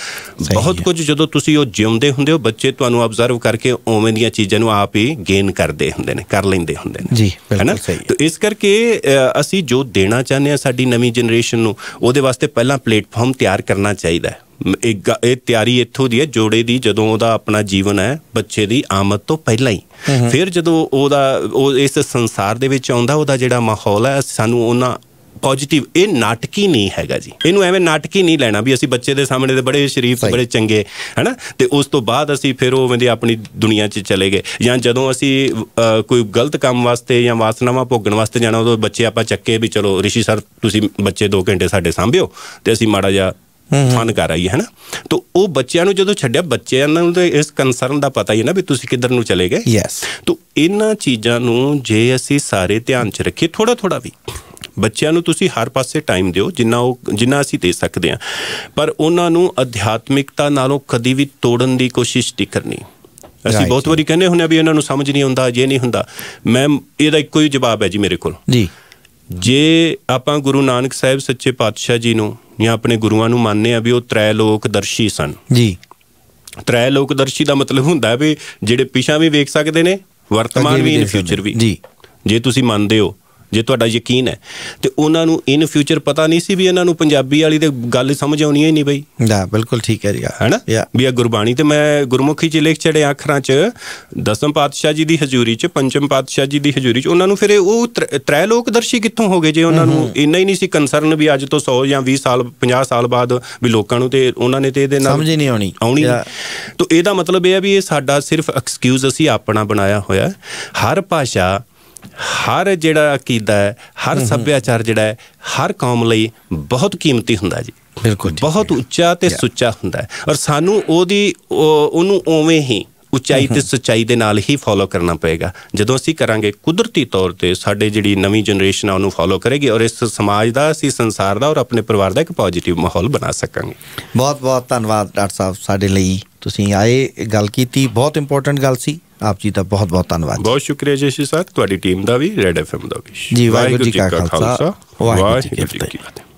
ਬਹੁਤ ਕੁਝ ਜਦੋਂ ਤੁਸੀਂ ਉਹ ਜਿਉਂਦੇ ਹੁੰਦੇ ਹੋ ਬੱਚੇ ਤੁਹਾਨੂੰ ਆਬਜ਼ਰਵ ਕਰਕੇ ਓਵੇਂ ਦੀਆਂ ਚੀਜ਼ਾਂ ਨੂੰ ਆਪ ਹੀ ਗੇਨ ਕਰਦੇ ਹੁੰਦੇ ਨੇ ਕਰ ਲੈਂਦੇ ਹੁੰਦੇ ਨੇ ਜੀ ਬਿਲਕੁਲ ਸਹੀ ਹੈ ਤਾਂ ਇਸ ਕਰਕੇ ਅਸੀਂ ਜੋ ਦੇਣਾ ਚਾਹੁੰਦੇ ਆ ਸਾਡੀ ਨਵੀਂ ਜਨਰੇਸ਼ਨ ਨੂੰ ਉਹਦੇ ਵਾਸਤੇ ਪਹਿਲਾਂ ਪਲੇਟਫਾਰਮ ਤਿਆਰ ਕਰਨਾ ਚਾਹੀਦਾ ਹੈ ਇੱਕ ਇਹ ਤਿਆਰੀ ਇੱਥੋਂ ਦੀ ਹੈ ਜੋੜੇ ਦੀ ਜਦੋਂ ਉਹਦਾ ਆਪਣਾ ਜੀਵਨ ਹੈ ਬੱਚੇ ਦੀ ਆਮਦ ਤੋਂ ਪਹਿਲਾਂ ਹੀ ਫਿਰ ਜਦੋਂ ਉਹਦਾ ਉਹ ਇਸ ਸੰਸਾਰ ਦੇ ਵਿੱਚ ਆਉਂਦਾ ਉਹਦਾ ਜਿਹੜਾ ਮਾਹੌਲ ਹੈ ਸਾਨੂੰ ਉਹਨਾਂ ਪੋਜੀਟਿਵ ਇਹ ਨਾਟਕੀ ਨਹੀਂ ਹੈਗਾ ਜੀ ਇਹਨੂੰ ਐਵੇਂ ਨਾਟਕੀ ਨਹੀਂ ਲੈਣਾ ਵੀ ਅਸੀਂ ਬੱਚੇ ਦੇ ਸਾਹਮਣੇ ਤੇ ਬੜੇ ਸ਼ਰੀਫ ਬੜੇ ਚੰਗੇ ਹਨਾ ਤੇ ਉਸ ਤੋਂ ਬਾਅਦ ਅਸੀਂ ਫਿਰ ਉਹ ਵੰਦੇ ਆਪਣੀ ਦੁਨੀਆ 'ਚ ਚਲੇ ਗਏ ਜਾਂ ਜਦੋਂ ਅਸੀਂ ਕੋਈ ਗਲਤ ਕੰਮ ਵਾਸਤੇ ਜਾਂ ਵਾਸਨਾਵਾਂ ਭੋਗਣ ਵਾਸਤੇ ਜਾਣਾ ਉਹ ਬੱਚੇ ਆਪਾਂ ਚੱਕੇ ਵੀ ਚਲੋ ਰਿਸ਼ੀ ਸਰ ਤੁਸੀਂ ਬੱਚੇ 2 ਘੰਟੇ ਸਾਡੇ ਸਾਹਮਣੇ ਹੋ ਤੇ ਅਸੀਂ ਮਾੜਾ ਜਿਹਾ ਫਨ ਕਰ ਆਈ ਹੈ ਨਾ ਤਾਂ ਉਹ ਬੱਚਿਆਂ ਨੂੰ ਜਦੋਂ ਛੱਡਿਆ ਬੱਚਿਆਂ ਨੂੰ ਤਾਂ ਇਸ ਕਨਸਰਨ ਦਾ ਪਤਾ ਹੀ ਨਾ ਵੀ ਤੁਸੀਂ ਕਿੱਧਰ ਨੂੰ ਚਲੇ ਗਏ ਯੈਸ ਤਾਂ ਇਹਨਾਂ ਚੀਜ਼ਾਂ ਨੂੰ ਜੇ ਅਸੀਂ ਸਾਰੇ ਧਿਆਨ 'ਚ ਰੱਖੀਏ ਥੋੜਾ ਥੋੜਾ ਵੀ ਬੱਚਿਆਂ ਨੂੰ ਤੁਸੀਂ ਹਰ ਪਾਸੇ ਟਾਈਮ ਦਿਓ ਜਿੰਨਾ ਉਹ ਜਿੰਨਾ ਅਸੀਂ ਦੇ ਸਕਦੇ ਹਾਂ ਪਰ ਉਹਨਾਂ ਨੂੰ ਅਧਿਆਤਮਿਕਤਾ ਨਾਲੋਂ ਕਦੀ ਵੀ ਤੋੜਨ ਦੀ ਕੋਸ਼ਿਸ਼ ਨਹੀਂ ਕਰਨੀ ਅਸੀਂ ਬਹੁਤ ਵਾਰੀ ਕਹਿੰਦੇ ਹੁੰਨੇ ਆ ਵੀ ਇਹਨਾਂ ਨੂੰ ਸਮਝ ਨਹੀਂ ਆਉਂਦਾ ਜੇ ਨਹੀਂ ਹੁੰਦਾ ਮੈਂ ਇਹਦਾ ਇੱਕੋ ਹੀ ਜਵਾਬ ਹੈ ਜੀ ਮੇਰੇ ਕੋਲ ਜੀ ਜੇ ਆਪਾਂ ਗੁਰੂ ਨਾਨਕ ਸਾਹਿਬ ਸੱਚੇ ਪਾਤਸ਼ਾਹ ਜੀ ਨੂੰ ਜਾਂ ਆਪਣੇ ਗੁਰੂਆਂ ਨੂੰ ਮੰਨਦੇ ਆ ਵੀ ਉਹ ਤ੍ਰੈ ਲੋਕ ਦਰਸ਼ੀ ਸਨ ਜੀ ਤ੍ਰੈ ਲੋਕ ਦਰਸ਼ੀ ਦਾ ਮਤਲਬ ਹੁੰਦਾ ਵੀ ਜਿਹੜੇ ਪਿਛਾ ਵੀ ਵੇਖ ਸਕਦੇ ਨੇ ਵਰਤਮਾਨ ਵੀ ਇਨ ਫਿਊਚਰ ਵੀ ਜੀ ਜੇ ਤੁਸੀਂ ਮੰਨਦੇ ਹੋ ਜੇ ਤੁਹਾਡਾ ਯਕੀਨ ਹੈ ਤੇ ਉਹਨਾਂ ਨੂੰ ਇਨ ਫਿਊਚਰ ਪਤਾ ਨਹੀਂ ਸੀ ਵੀ ਇਹਨਾਂ ਨੂੰ ਪੰਜਾਬੀ ਵਾਲੀ ਤੇ ਗੱਲ ਸਮਝ ਆਉਣੀ ਹੀ ਨਹੀਂ ਬਈ ਨਾ ਬਿਲਕੁਲ ਠੀਕ ਹੈ ਜੀ ਹਣਾ ਵੀ ਇਹ ਗੁਰਬਾਣੀ ਤੇ ਮੈਂ ਗੁਰਮੁਖੀ ਚ ਲਿਖ ਚੜੇ ਅੱਖਰਾਂ ਚ ਦਸਮ ਪਾਤਸ਼ਾਹ ਜੀ ਦੀ ਹਜ਼ੂਰੀ ਚ ਪੰਚਮ ਪਾਤਸ਼ਾਹ ਜੀ ਦੀ ਹਜ਼ੂਰੀ ਚ ਉਹਨਾਂ ਨੂੰ ਫਿਰ ਉਹ ਤ੍ਰੈ ਲੋਕ ਦਰਸ਼ੀ ਕਿੱਥੋਂ ਹੋ ਗਏ ਜੇ ਉਹਨਾਂ ਨੂੰ ਇੰਨਾ ਹੀ ਨਹੀਂ ਸੀ ਕਨਸਰਨ ਵੀ ਅੱਜ ਤੋਂ 100 ਜਾਂ 20 ਸਾਲ 50 ਸਾਲ ਬਾਅਦ ਵੀ ਲੋਕਾਂ ਨੂੰ ਤੇ ਉਹਨਾਂ ਨੇ ਤੇ ਇਹਦੇ ਨਾਲ ਸਮਝ ਨਹੀਂ ਆਉਣੀ ਆਉਣੀ ਤਾਂ ਇਹਦਾ ਮਤਲਬ ਇਹ ਹੈ ਵੀ ਇਹ ਸਾਡਾ ਸਿਰਫ ਐਕਸਕਿਊਜ਼ ਅਸੀਂ ਆਪਣਾ ਬਣਾਇਆ ਹੋਇਆ ਹਰ ਭਾਸ਼ਾ ਹਰ ਜਿਹੜਾ ਅਕੀਦਾ ਹੈ ਹਰ ਸੱਭਿਆਚਾਰ ਜਿਹੜਾ ਹੈ ਹਰ ਕੌਮ ਲਈ ਬਹੁਤ ਕੀਮਤੀ ਹੁੰਦਾ ਜੀ ਬਿਲਕੁਲ ਜੀ ਬਹੁਤ ਉੱਚਾ ਤੇ ਸੁੱਚਾ ਹੁੰਦਾ ਹੈ ਔਰ ਸਾਨੂੰ ਉਹਦੀ ਉਹਨੂੰ ਉਵੇਂ ਹੀ ਉਚਾਈ ਤੇ ਸਚਾਈ ਦੇ ਨਾਲ ਹੀ ਫੋਲੋ ਕਰਨਾ ਪਏਗਾ ਜਦੋਂ ਅਸੀਂ ਕਰਾਂਗੇ ਕੁਦਰਤੀ ਤੌਰ ਤੇ ਸਾਡੇ ਜਿਹੜੀ ਨਵੀਂ ਜਨਰੇਸ਼ਨ ਆ ਉਹਨੂੰ ਫੋਲੋ ਕਰੇਗੀ ਔਰ ਇਸ ਸਮਾਜ ਦਾ ਅਸੀਂ ਸੰਸਾਰ ਦਾ ਔਰ ਆਪਣੇ ਪਰਿਵਾਰ ਦਾ ਇੱਕ ਪੋਜ਼ਿਟਿਵ ਮਾਹੌਲ ਬਣਾ ਸਕਾਂਗੇ ਬਹੁਤ ਬਹੁਤ ਧੰਨਵਾਦ ਡਾਕਟਰ ਸਾਹਿਬ ਸਾਡੇ ਲਈ ਤੁਸੀਂ ਆਏ ਗੱਲ ਕੀਤੀ ਬਹੁਤ ਇੰਪੋਰਟੈਂਟ ਗੱਲ ਸੀ ਆਪ ਜੀ ਦਾ ਬਹੁਤ ਬਹੁਤ ਧੰਨਵਾਦ ਬਹੁਤ ਸ਼ੁਕਰੀਆ ਜੀ ਸਾਹਿਬ ਤੁਹਾਡੀ ਟੀਮ ਦਾ ਵੀ ਰੈਡ ਐਫਐਮ ਦਾ ਵੀ ਜੀ ਵਾਹਿਗੁਰੂ ਜੀ ਕਾ ਖਾਲਸਾ ਵਾਹਿਗੁਰੂ ਜੀ ਕੀ ਫਤਿਹ